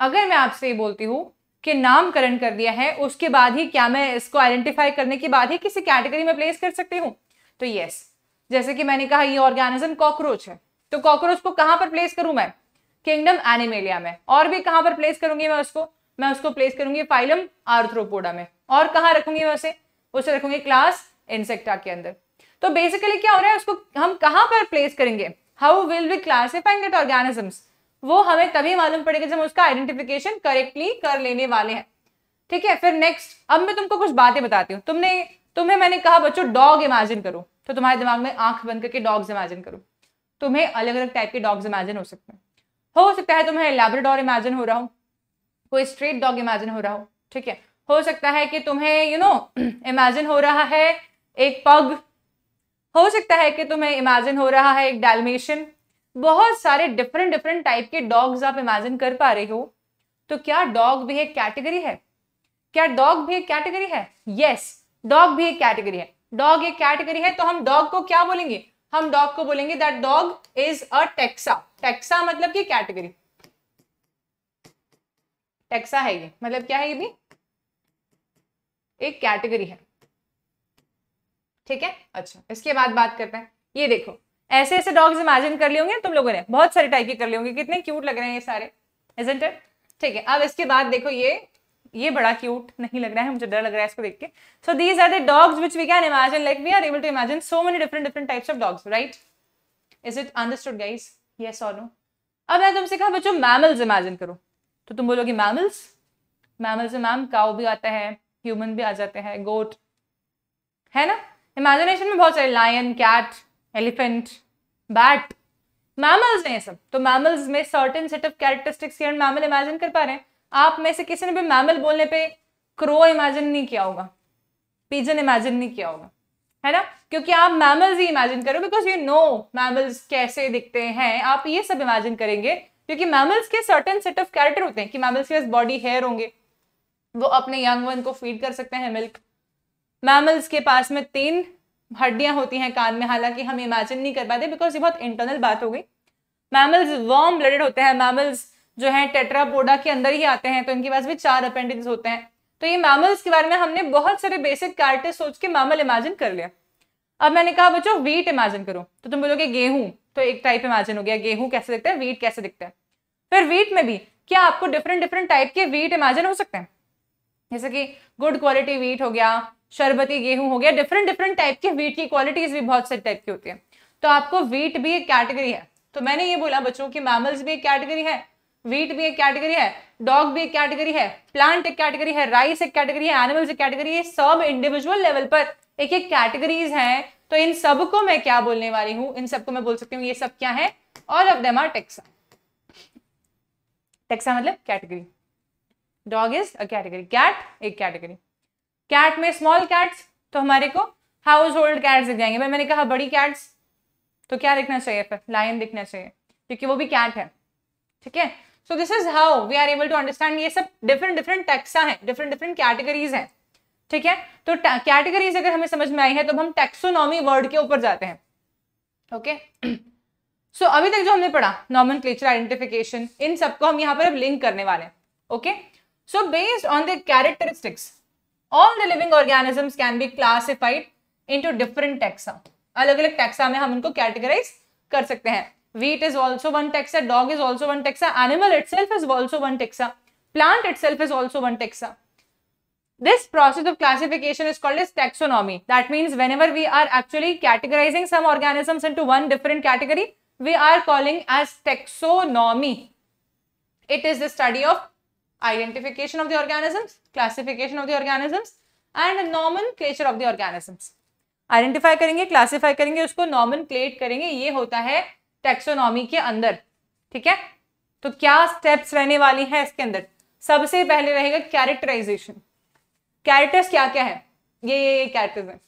अगर मैं आपसे ये बोलती हूँ कि नामकरण कर दिया है उसके बाद ही क्या मैं इसको आइडेंटिफाई करने के बाद ही किसी कैटेगरी में प्लेस कर सकती हूँ तो यस जैसे कि मैंने कहा ये ऑर्गेनिज्म कॉकरोच है तो कॉकरोच को कहाँ पर प्लेस करूँ मैं किंगडम एनिमेलिया में और भी कहाँ पर प्लेस करूंगी मैं उसको मैं उसको प्लेस करूंगी फाइलम आर्थ्रोपोडा में और कहाँ रखूंगी मैं उसे उसे रखूंगी क्लास इंसेक्टा के अंदर तो बेसिकली क्या हो रहा है उसको हम कहाँ पर प्लेस करेंगे how will we classifying that organisms वो हमें तभी मालूम पड़ेगा जब हम उसका आइडेंटिफिकेशन करेक्टली कर लेने वाले हैं ठीक है फिर नेक्स्ट अब मैं तुमको कुछ बातें बताती हूँ तुमने तुम्हें मैंने कहा बच्चों डॉग इमेजिन करो तो तुम्हारे दिमाग में आंख बंद करके डॉग्स इमेजिन करो तुम्हें अलग अलग टाइप के डॉग्स इमेजिन हो सकते हैं हो सकता है तुम्हें लेब्राडोर इमेजिन हो रहा हो कोई स्ट्रीट डॉग इमेजिन हो रहा हो ठीक है हो सकता है कि तुम्हें यू नो इमेजिन हो रहा है एक पग हो सकता है कि तुम्हें इमेजिन हो रहा है एक डैलमेशन बहुत सारे डिफरेंट डिफरेंट टाइप के डॉग्स आप इमेजिन कर पा रहे हो तो क्या डॉग भी एक कैटेगरी है क्या डॉग भी एक कैटेगरी है यस डॉग भी एक कैटेगरी है डॉग एक कैटेगरी है तो हम डॉग को क्या बोलेंगे हम डॉग को बोलेंगे that dog is a taxa taxa मतलब की कैटेगरी टेक्सा है ये मतलब क्या है ये भी एक कैटेगरी है ठीक है अच्छा इसके बाद बात करते हैं ये देखो ऐसे ऐसे डॉग्स इमेजिन कर लिए होंगे तुम लोगों ने बहुत सारे टाइप के कर लिए होंगे कितने क्यूट लग रहे हैं ये सारे इजेंट ठीक है अब इसके बाद देखो ये ये बड़ा क्यूट नहीं लग रहा है मुझे डर लग रहा है इसको देख के so these are the dogs which we can imagine like we are able to imagine so many different different types of dogs right is it understood guys yes और नो अब मैं तुमसे कहा बच्चों मैमल्स इमेजिन करो तो तुम बोलोगे मैमल्स मैमल्स मैम काउ भी आता है ह्यूमन भी आ जाते हैं गोट है ना इमेजिनेशन में बहुत सारे lion cat elephant bat mammals हैं ये सब तो मैमल्स में सर्टेन सेट ऑफ कैरेक्टरिस्टिक्स के मैमल इमेजिन कर पा रहे हैं आप में से किसी ने भी मैमल बोलने पे क्रो इमेजिन नहीं किया होगा पिजन इमेजिन नहीं किया होगा है ना क्योंकि आप मैमल्स ही इमेजिन करो बिकॉज यू नो मैमल्स कैसे दिखते हैं आप ये सब इमेजिन करेंगे क्योंकि मैमल्स के सर्टेन सेट ऑफ कैरेक्टर होते हैं कि मैमल्स के पास बॉडी हेयर होंगे वो अपने यंग वन को फीड कर सकते हैं मिल्क मैमल्स के पास में तीन हड्डियां होती हैं कान में हालांकि हम इमेजिन नहीं कर पाते बिकॉज ये बहुत इंटरनल बात हो गई मैमल्स वॉर्म ब्लडेड होते हैं मैमल्स जो है टेट्रापोडा के अंदर ही आते हैं तो इनके पास भी चार अपेंडिक्स होते हैं तो ये मैमल्स के बारे में हमने बहुत सारे बेसिक कार्टे सोच के मैमल इमेजिन कर लिया अब मैंने कहा बच्चों वीट इमेजिन करो तो तुम बोलोगे गेहूं तो एक टाइप इमेजिन हो गया गेहूं कैसे दिखता है वीट कैसे दिखता है फिर वीट में भी क्या आपको डिफरेंट डिफरेंट टाइप के वीट इमेजिन हो सकते हैं जैसे कि गुड क्वालिटी वीट हो गया शरबती गेहूं हो गया डिफरेंट डिफरेंट टाइप के व्हीट की क्वालिटीज भी बहुत सारे टाइप की होती है तो आपको व्हीट भी एक कैटेगरी है तो मैंने ये बोला बच्चों की मैमल्स भी एक कैटेगरी है व्हीट भी एक कैटेगरी है डॉग भी एक कैटेगरी है प्लांट एक कैटेगरी है राइस एक कैटेगरी है एनिमल्स एक कैटेगरी है सब इंडिविजुअल लेवल पर एक एक कैटेगरीज हैं तो इन सब को मैं क्या बोलने वाली हूँ इन सबको मैं बोल सकती हूँ ये सब क्या है all of them are taxa taxa मतलब category dog is a category cat एक कैटेगरी कैट में स्मॉल कैट्स तो हमारे को हाउस होल्ड कैट्स दिख जाएंगे भाई मैंने कहा बड़ी कैट्स तो क्या दिखना चाहिए फिर लाइन दिखना चाहिए क्योंकि वो भी कैट है ठीक है so this is how we are able to understand ये सब डिफरेंट डिफरेंट टैक्सा है डिफरेंट डिफरेंट कैटेगरीज हैं ठीक है तो कैटेगरीज अगर हमें समझ में आई है तो हम टेक्सोनॉमी वर्ड के ऊपर जाते हैं ओके सो so, अभी तक जो हमने पढ़ा नॉर्मन क्लेचर आइडेंटिफिकेशन इन सबको हम यहाँ पर अब लिंक करने वाले हैं okay so based on the characteristics All the living organisms can be classified into different taxa. अलग अलग टैक्सा में हम उनको कैटेगराइज कर wheat is also one taxa dog is also one taxa animal itself is also one taxa plant itself is also one taxa this process of classification is called as taxonomy that means whenever we are actually categorizing some organisms into one different category we are calling as taxonomy it is the study of identification of the organisms, classification of the organisms and nomenclature of the organisms. Identify करेंगे classify करेंगे उसको नॉमन CLAT करेंगे ये होता है taxonomy के अंदर ठीक है तो क्या स्टेप्स रहने वाली है इसके अंदर सबसे पहले रहेगा कैरेक्टराइजेशन कैरेक्टर्स क्या क्या है ये ये ये कैरेक्टर्स हैं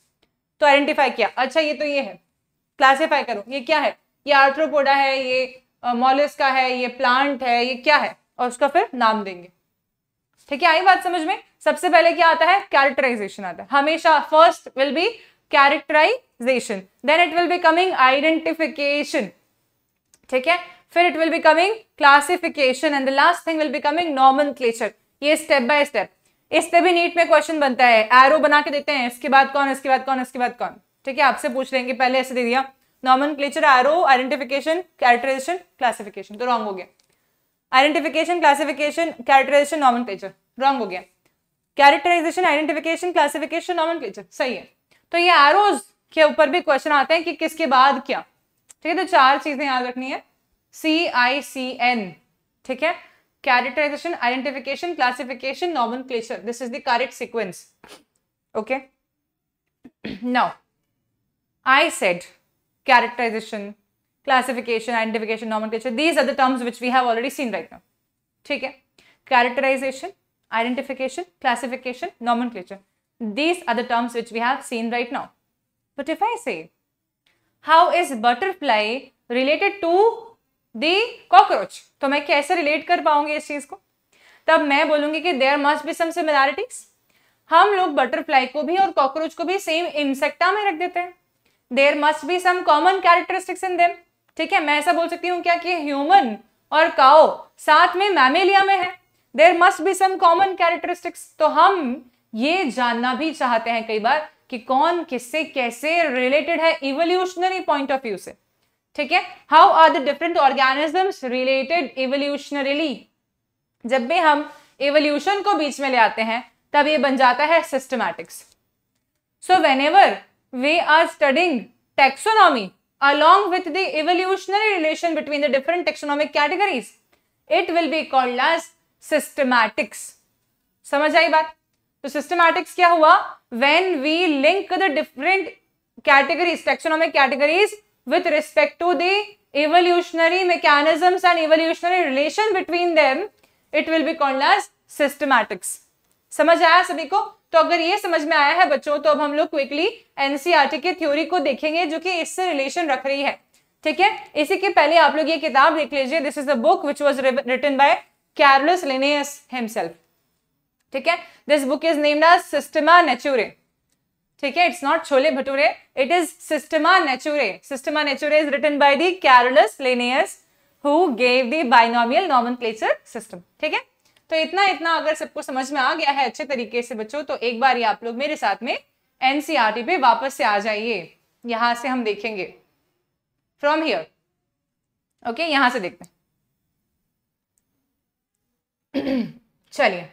तो आइडेंटिफाई किया अच्छा ये तो ये है क्लासिफाई करो ये क्या है ये आर्थ्रोपोडा है ये मॉलिस का है ये प्लांट है ये क्या है और उसका फिर नाम देंगे ठीक है आई बात समझ में सबसे पहले क्या आता है कैरेक्टराइजेशन आता है हमेशा first will be characterization then it will be coming identification ठीक है फिर it will be coming classification and the last thing will be coming नॉर्मन ये स्टेप बाय स्टेप इस पे भी नीट में क्वेश्चन बनता है एरो बना के देते हैं इसके बाद कौन इसके बाद कौन इसके बाद कौन ठीक है आपसे पूछ लेंगे पहले ऐसे दे दिया nomenclature arrow identification characterization classification तो रॉन्ग हो गया identification classification characterization nomenclature wrong हो गया characterization identification classification nomenclature सही है तो ये एरोज के ऊपर भी क्वेश्चन आते हैं कि किसके बाद क्या ठीक है तो चार चीजें याद रखनी है सी आई सी एन ठीक है characterization identification classification nomenclature this is the correct sequence okay now I said characterization, classification, identification, nomenclature. These are the terms which we have already seen right now. ठीक है Characterization, identification, classification, nomenclature. These are the terms which we have seen right now. But if I say, how is butterfly related to the cockroach? to mai kaise relate kar पाऊंगी is cheez ko tab mai bolungi ki there must be some similarities. हम लोग butterfly को भी और cockroach को भी same insecta में रख देते हैं there must be some common characteristics in them ठीक है मैं ऐसा बोल सकती हूँ क्या कि ह्यूमन और काओ साथ में मैमेलिया में है there must be some common characteristics तो हम ये जानना भी चाहते हैं कई बार कि कौन किससे कैसे रिलेटेड है इवोल्यूशनरी पॉइंट ऑफ व्यू से ठीक है how are the different organisms related evolutionarily जब भी हम इवोल्यूशन को बीच में ले आते हैं तब ये बन जाता है systematics so whenever we are studying taxonomy along with the evolutionary relation between the different taxonomic categories it will be called as systematics समझ आई बात तो सिस्टमैटिक्स क्या हुआ when we link the different categories taxonomic categories with respect to the evolutionary mechanisms and evolutionary relation between them it will be called as systematics समझ आया सभी को तो अगर ये समझ में आया है बच्चों तो अब हम लोग क्विकली एनसीआरटी की थ्योरी को देखेंगे जो कि इससे रिलेशन रख रही है ठीक है इसी के पहले आप लोग ये किताब लिख लीजिए this is a book which was written by Carolus Linnaeus himself ठीक है this book is named as Systema Naturae ठीक है it's not chole bhature it is Systema Naturae Systema Naturae is written by the Carolus Linnaeus who gave the binomial nomenclature system ठीक है तो इतना इतना अगर सबको समझ में आ गया है अच्छे तरीके से बच्चों तो एक बार ही आप लोग मेरे साथ में एनसीआरटी e पे वापस से आ जाइए यहां से हम देखेंगे फ्रॉम हियर ओके यहां से देखते हैं (clears throat) चलिए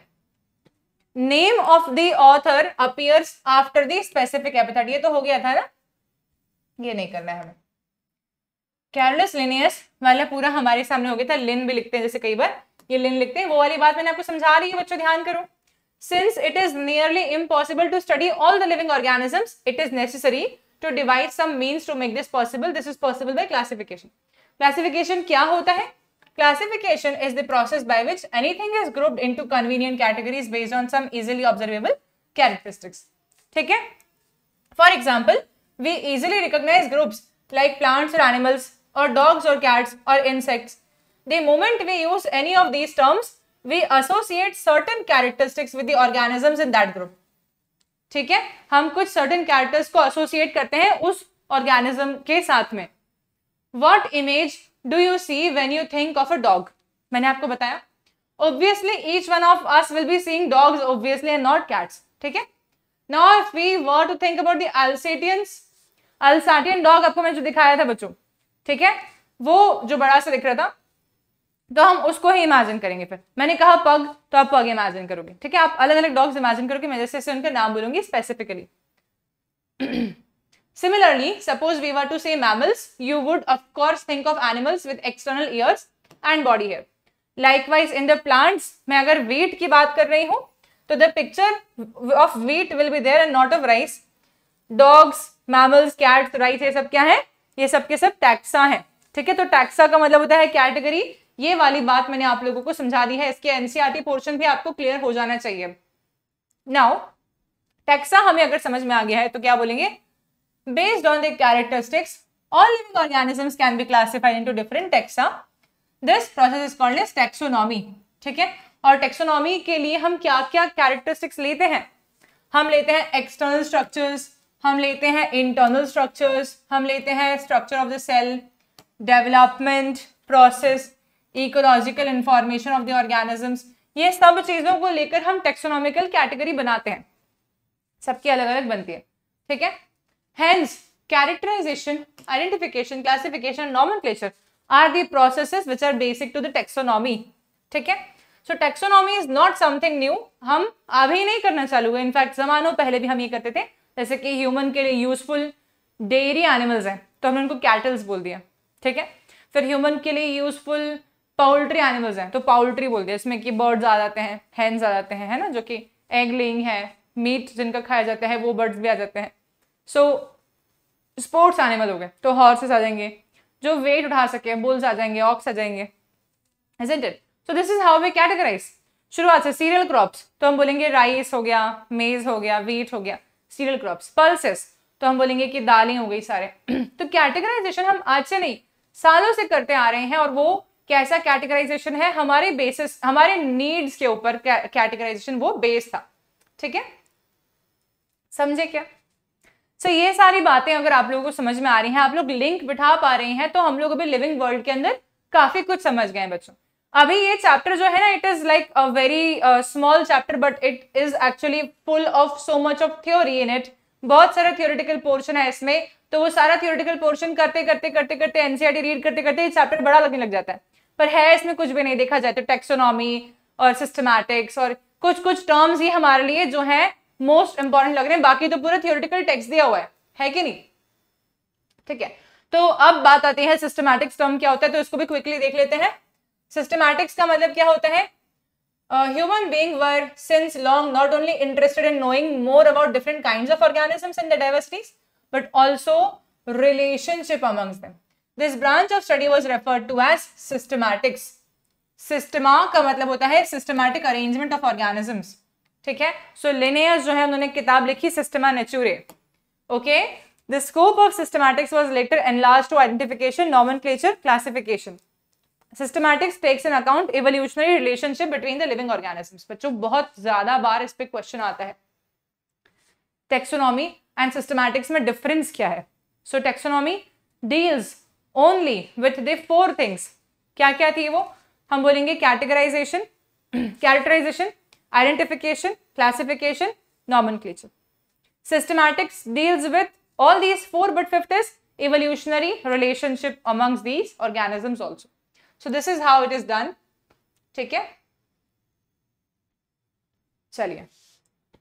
name of the author appears after the specific epithet ये तो हो गया था ना ये नहीं करना है हमें कैरलेस लिनियस वाला पूरा हमारे सामने हो गया था लिन भी लिखते हैं जैसे कई बार ये लिन लिखते हैं वो वाली बात मैंने आपको समझा रही है बच्चों ध्यान करो since it is nearly impossible to study all the living organisms it is necessary to divide some means to make this possible this is possible by classification classification क्या होता है Classification is the process by which anything is grouped into convenient categories based on some easily observable characteristics. ठीक है For example, we easily recognize groups like plants or animals or dogs or cats or insects. The moment we use any of these terms, we associate certain characteristics with the organisms in that group. ठीक है हम कुछ certain characters को associate करते हैं उस organism के साथ में what image do you see when you think of a dog मैंने आपको बताया obviously each one of us will be seeing dogs obviously and not cats ठीक है now if we were to think about the alsatians alsatian dog आपको मैं जो दिखाया था बच्चों ठीक है वो जो बड़ा सा दिख रहा था तो हम उसको ही इमेजिन करेंगे फिर मैंने कहा पग तो आप पग इमेजिन करोगे ठीक है आप अलग अलग डॉग्स इमेजिन करोगे मैं जैसे उनका नाम बोलूंगी specifically (clears throat) Similarly, suppose we were to say mammals, you would of course think of animals with external ears and body hair. Likewise, in the plants, मैं अगर wheat की बात कर रही हूँ तो the picture of wheat will be there and not of rice. Dogs, mammals, cats, rice ये सब क्या है ये सब के सब taxa हैं ठीक है तो taxa का मतलब होता है category ये वाली बात मैंने आप लोगों को समझा दी है इसके एनसीआरटी पोर्शन भी आपको क्लियर हो जाना चाहिए नाउ टैक्सा हमें अगर समझ में आ गया है तो क्या बोलेंगे based on their characteristics, all living organisms can be classified into different taxa. This process is called as taxonomy. ठीक है और टेक्सोनॉमी के लिए हम क्या क्या कैरेक्टरिस्टिक्स लेते हैं हम लेते हैं एक्सटर्नल स्ट्रक्चर्स हम लेते हैं इंटरनल स्ट्रक्चर्स हम लेते हैं structure of the cell development process ecological information of the organisms ये सब चीज़ों को लेकर हम टेक्सोनॉमिकल कैटेगरी बनाते हैं सबकी अलग अलग बनती है ठीक है Hence, characterization, identification, classification, and nomenclature are the processes which are basic to the taxonomy. ठीक है so taxonomy is not something new हम अभी नहीं करना चालू हुए इनफैक्ट जमानों पहले भी हम ये करते थे जैसे कि ह्यूमन के लिए यूजफुल डेयरी एनिमल्स हैं तो हमने उनको कैटल्स बोल दिया ठीक है फिर ह्यूमन के लिए यूजफुल पोल्ट्री एनिमल्स हैं तो पाउल्ट्री बोल दिया इसमें कि बर्ड्स आ जाते हैं हैंस आ जाते हैं है ना जो कि एग लिंग है मीट जिनका खाया जाता है वो बर्ड्स भी आ जाते हैं सो स्पोर्ट्स एनिमल हो गए तो हॉर्सेस आ जाएंगे जो वेट उठा सके बुल्स आ जाएंगे ऑक्स आ जाएंगे it so this is how we categorize शुरुआत से सीरियल क्रॉप्स तो हम बोलेंगे राइस हो गया मेज हो गया वीट हो गया सीरियल क्रॉप्स पल्सेस तो हम बोलेंगे कि दालें हो गई सारे (clears throat) तो कैटेगराइजेशन हम आज से नहीं सालों से करते आ रहे हैं और वो कैसा कैटेगराइजेशन है हमारे बेसिस हमारे नीड्स के ऊपर कैटेगराइजेशन वो बेस था ठीक है समझे क्या सो ये सारी बातें अगर आप लोगों को समझ में आ रही हैं आप लोग लिंक बिठा पा रहे हैं तो हम लोग अभी लिविंग वर्ल्ड के अंदर काफी कुछ समझ गए हैं बच्चों अभी ये चैप्टर जो है ना it is like a very small chapter but it is actually full of so much of theory in it बहुत सारा थियोरिटिकल पोर्शन है इसमें तो वो सारा थियोरिटिकल पोर्शन करते करते करते करते एनसीआरटी रीड e करते करते ये चैप्टर बड़ा लगने लग जाता है पर है इसमें कुछ भी नहीं देखा जाए तो टेक्सोनॉमी और सिस्टमैटिक्स और कुछ कुछ टर्म्स ही हमारे लिए जो है मोस्ट इंपॉर्टेंट लग रहे हैं बाकी तो पूरा थियोरिटिकल टेक्स्ट दिया हुआ है है कि नहीं ठीक है तो अब बात आती है सिस्टमैटिक्स टर्म क्या होता है तो इसको भी क्विकली देख लेते हैं सिस्टमैटिक्स का मतलब क्या होता है human being were since long not only interested in knowing more about different kind of organisms in the diversities but also relationship amongst them. This branch of study was referred to as systematics systema का मतलब होता है systematic arrangement of organisms ठीक है सो so, लेनेस जो है उन्होंने किताब लिखी Systema Naturae okay the scope of systematics was later and large to identification nomenclature classification systematics takes an account evolutionary relationship between the living organisms बच्चों बहुत ज्यादा बार इस पर क्वेश्चन आता है टेक्सोनॉमी एंड सिस्टमैटिक्स में डिफरेंस क्या है so taxonomy deals only with the four things क्या क्या थी वो हम बोलेंगे categorization characterization (clears throat) identification, classification, nomenclature. Systematics deals with all these four, but fifth is evolutionary relationship amongst these organisms also. So this is how it is done. theek hai chaliye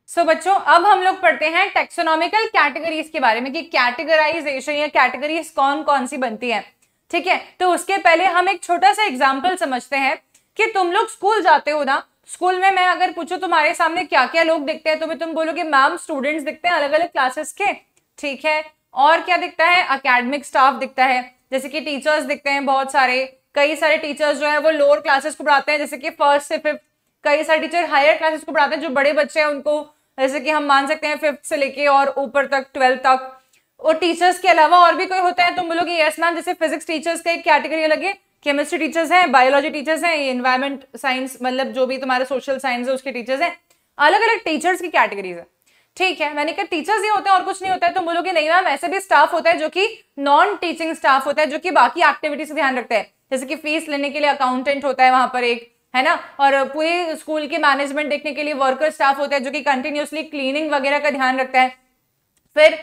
so so, बच्चों अब हम लोग पढ़ते हैं taxonomical categories के बारे में कि कैटेगराइजेशन या कैटेगरीज कौन कौन सी बनती है ठीक है तो उसके पहले हम एक छोटा सा एग्जांपल समझते हैं कि तुम लोग स्कूल जाते हो ना स्कूल में मैं अगर पूछूं तुम्हारे सामने क्या क्या लोग दिखते हैं तो भी तुम बोलोगे मैम स्टूडेंट्स दिखते हैं अलग अलग क्लासेस के ठीक है और क्या दिखता है अकेडमिक स्टाफ दिखता है जैसे कि टीचर्स दिखते हैं बहुत सारे कई सारे टीचर्स जो है वो लोअर क्लासेस को पढ़ाते हैं जैसे कि फर्स्ट से फिफ्थ कई सारे टीचर हायर क्लासेस को पढ़ाते हैं जो बड़े बच्चे हैं उनको जैसे कि हम मान सकते हैं फिफ्थ से लेके और ऊपर तक ट्वेल्थ तक और टीचर्स के अलावा और भी कोई होता है तुम तो बोलोगे यस मैम जैसे फिजिक्स टीचर्स का एक कैटेगरी अलग है केमिस्ट्री टीचर्स हैं बायोलॉजी टीचर्स हैं इन्वायरमेंट साइंस मतलब जो भी तुम्हारे सोशल साइंस है उसके टीचर्स हैं अलग अलग टीचर्स की कैटेगरीज है ठीक है मैंने कहा टीचर्स ही होते हैं और कुछ नहीं होता है तो बोलोगे नहीं मैम ऐसे भी स्टाफ होता है जो कि नॉन टीचिंग स्टाफ होता है जो कि बाकी एक्टिविटीज का ध्यान रखते हैं जैसे कि फीस लेने के लिए अकाउंटेंट होता है वहां पर एक है ना और पूरे स्कूल के मैनेजमेंट देखने के लिए वर्कर स्टाफ होता है जो कि कंटिन्यूसली क्लीनिंग वगैरह का ध्यान रखता है फिर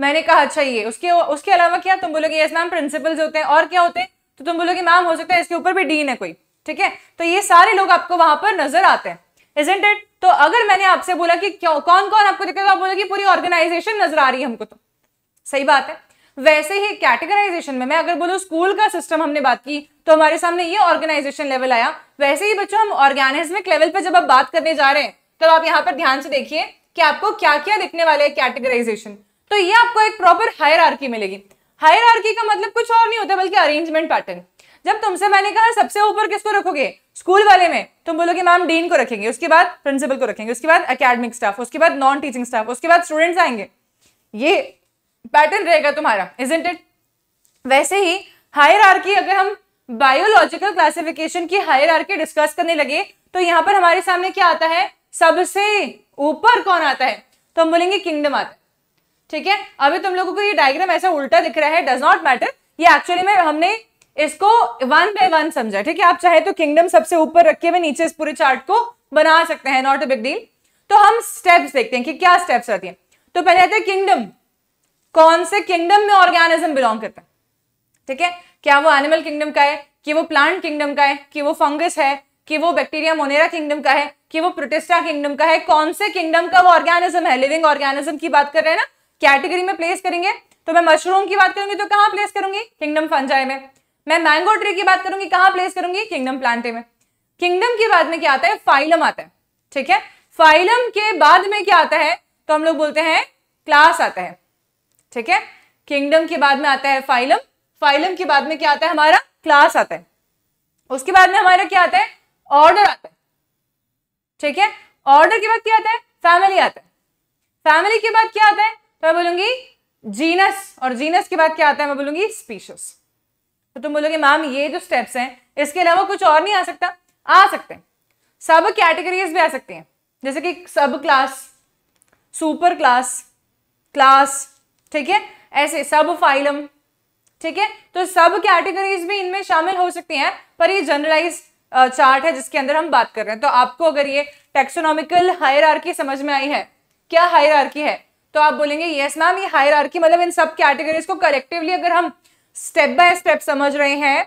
मैंने कहा अच्छा ये उसके उसके अलावा क्या तुम बोलोगे यस मैम प्रिंसिपल्स होते हैं और क्या होते हैं तो तुम बोलोगे मैम हो सकता है इसके ऊपर भी डीन है कोई ठीक है तो ये सारे लोग आपको वहां पर नजर आते हैं इजेंट इट तो अगर मैंने आपसे बोला कि क्यों कौन कौन आपको दिखेगा तो आप बोलोगे पूरी ऑर्गेनाइजेशन नजर आ रही है हमको तो सही बात है वैसे ही कैटेगराइजेशन में मैं अगर बोलूँ स्कूल का सिस्टम हमने बात की तो हमारे सामने ये ऑर्गेनाइजेशन लेवल आया वैसे ही बच्चों हम ऑर्गेनिज्मिक लेवल पर जब आप बात करने जा रहे हैं तो आप यहाँ पर ध्यान से देखिए कि आपको क्या क्या दिखने वाले कैटेगराइजेशन तो ये आपको एक प्रॉपर हायर मिलेगी हायर का मतलब कुछ और नहीं होता बल्कि अरेंजमेंट पैटर्न जब तुमसे मैंने कहा सबसे ऊपर किसको रखोगे स्कूल वाले में तुम बोलोगे मैम डीन को रखेंगे उसके बाद प्रिंसिपल को रखेंगे उसके बाद अकेडमिक स्टाफ उसके बाद नॉन टीचिंग स्टाफ उसके बाद स्टूडेंट्स आएंगे ये पैटर्न रहेगा तुम्हारा इजेंट इट वैसे ही हायर अगर हम बायोलॉजिकल क्लासिफिकेशन की हायर डिस्कस करने लगे तो यहाँ पर हमारे सामने क्या आता है सबसे ऊपर कौन आता है तो हम बोलेंगे किंगडम आता है ठीक है अभी तुम लोगों को ये डायग्राम ऐसा उल्टा दिख रहा है डज नॉट मैटर ये एक्चुअली में हमने इसको वन बाय वन समझा ठीक है आप चाहे तो किंगडम सबसे ऊपर रखे हुए नीचे इस पूरे चार्ट को बना सकते हैं नॉट अ बिग डील तो हम स्टेप्स देखते हैं कि क्या स्टेप्स आती हैं तो पहले आते हैं किंगडम कौन से किंगडम में ऑर्गेनिज्म बिलोंग करता है ठीक है क्या वो एनिमल किंगडम का है कि वो प्लांट किंगडम का है कि वो फंगस है कि वो बैक्टीरिया मोनेरा किंगडम का है कि वो प्रोटेस्टा किंगडम का है कौन से किंगडम का वो ऑर्गेनिज्म है लिविंग ऑर्गेनिज्म की बात कर रहे हैं ना कैटेगरी में प्लेस करेंगे तो मैं मशरूम की बात करूंगी तो कहां प्लेस करूंगी किंगडम फंजाई में मैं मैंगो ट्री की बात करूंगी कहां प्लेस करूंगी किंगडम प्लांटे में किंगडम के बाद में क्या आता है फाइलम आता है ठीक है फाइलम के बाद में क्या आता है तो हम लोग बोलते हैं क्लास आता है ठीक है किंगडम के बाद में आता है फाइलम फाइलम के बाद में क्या आता है हमारा क्लास आता है उसके बाद में हमारा क्या आता है ऑर्डर आता है ठीक है ऑर्डर के बाद क्या आता है फैमिली आता है फैमिली के बाद क्या आता है तो मैं बोलूंगी जीनस और जीनस के बाद क्या आता है मैं बोलूंगी स्पीशस तो तुम बोलोगे मैम ये जो स्टेप्स हैं इसके अलावा कुछ और नहीं आ सकता आ सकते हैं सब कैटेगरीज भी आ सकती हैं जैसे कि सब क्लास सुपर क्लास क्लास ठीक है ऐसे सब फाइलम ठीक है तो सब कैटेगरीज भी इनमें शामिल हो सकती हैं पर ये जनरलाइज चार्ट है जिसके अंदर हम बात कर रहे हैं तो आपको अगर ये टेक्सोनॉमिकल हायर समझ में आई है क्या हायर है तो आप बोलेंगे यस मैम ये हायर मतलब इन सब कैटेगरीज को कलेक्टिवली अगर हम स्टेप बाय स्टेप समझ रहे हैं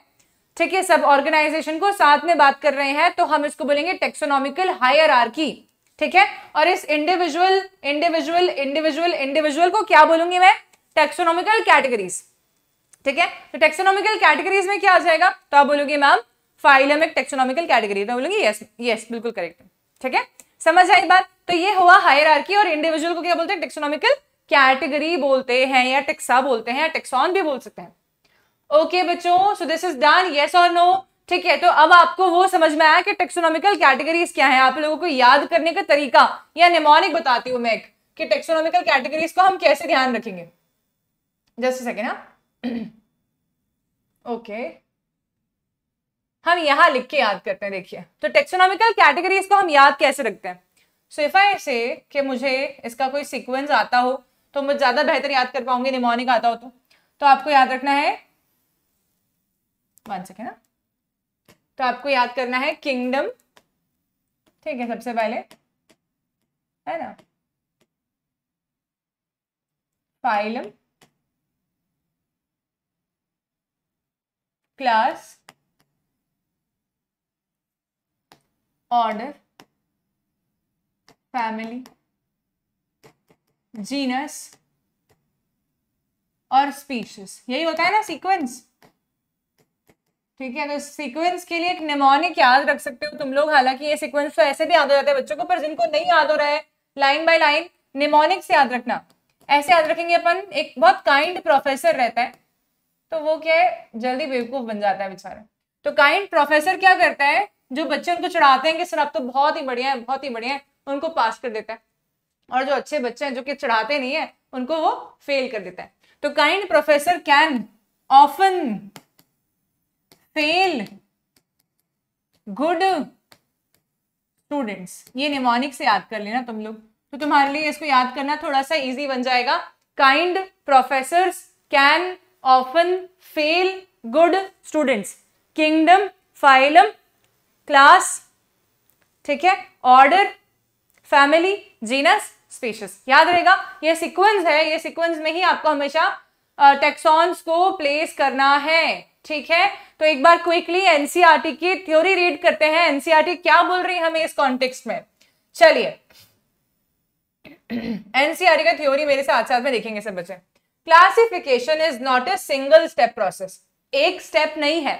ठीक है सब ऑर्गेनाइजेशन को साथ में बात कर रहे हैं तो हम इसको बोलेंगे टेक्सोनॉमिकल हायर ठीक है और इस इंडिविजुअल इंडिविजुअल इंडिविजुअल इंडिविजुअल को क्या बोलूंगी मैं टेक्सोनॉमिकल कैटेगरीज ठीक है तो टेक्सोनॉमिकल कैटेगरीज में क्या आ जाएगा तो आप बोलोगे मैम फाइलम एक टेक्सोनॉमिकल कैटेगरी तो बोलूंगी यस यस बिल्कुल करेक्ट ठीक है समझ आई बात तो ये हुआ हायर और इंडिविजुअल को क्या बोलते हैं टेक्सोनॉमिकल कैटेगरी बोलते हैं या टेक्सा बोलते हैं टेक्सॉन भी बोल सकते हैं ओके बच्चों so this is done yes और नो ठीक है तो अब आपको वो समझ में आया कि टेक्सोनॉमिकल कैटेगरीज क्या है आप लोगों को याद करने का तरीका या निमोनिक बताती हूँ मैं एक कि टेक्सोनॉमिकल कैटेगरीज को हम कैसे ध्यान रखेंगे जस्ट सेकेंड हाँ ओके (clears throat) okay. हम यहां लिख के याद करते हैं देखिए तो टेक्सोनॉमिकल कैटेगरीज को हम याद कैसे रखते हैं सो इफ आई से कि मुझे इसका कोई सीक्वेंस आता हो तो मुझे ज्यादा बेहतर याद कर पाऊंगी निमोनिक आता हो तो तो आपको याद रखना है वन सेकेंड ना तो आपको याद करना है किंगडम ठीक है सबसे पहले है ना phylum class order family genus और स्पीशीज यही होता है ना सीक्वेंस ठीक है तो सीक्वेंस के लिए एक निमोनिक याद रख सकते हो तुम लोग हालांकि ये सीक्वेंस तो ऐसे भी याद हो जाते हैं बच्चों को पर जिनको नहीं याद हो रहा है लाइन बाय लाइन निमोनिक से याद रखना ऐसे याद रखेंगे अपन एक बहुत काइंड प्रोफेसर रहता है तो वो क्या है जल्दी बेवकूफ बन जाता है बेचारा तो काइंड प्रोफेसर क्या करता है जो बच्चे उनको चढ़ाते हैं कि सर आप तो बहुत ही बढ़िया है बहुत ही बढ़िया है उनको पास कर देता है और जो अच्छे बच्चे हैं जो कि चढ़ाते नहीं है उनको वो फेल कर देता है तो kind professor can often fail good students ये निमोनिक से याद कर लेना तुम लोग तो तुम्हारे लिए इसको याद करना थोड़ा सा इजी बन जाएगा kind professor can often fail good students kingdom phylum class ठीक है ऑर्डर फैमिली जीनस स्पीशीज याद रहेगा ये सीक्वेंस है ये सीक्वेंस में ही आपको हमेशा टेक्सॉन्स को प्लेस करना है ठीक है तो एक बार क्विकली एनसीआरटी e की थ्योरी रीड करते हैं एनसीआरटी e क्या बोल रही है हमें इस कॉन्टेक्स्ट में चलिए एनसीआरटी e का थ्योरी मेरे साथ साथ में देखेंगे सब बच्चे classification is not a single step process एक स्टेप नहीं है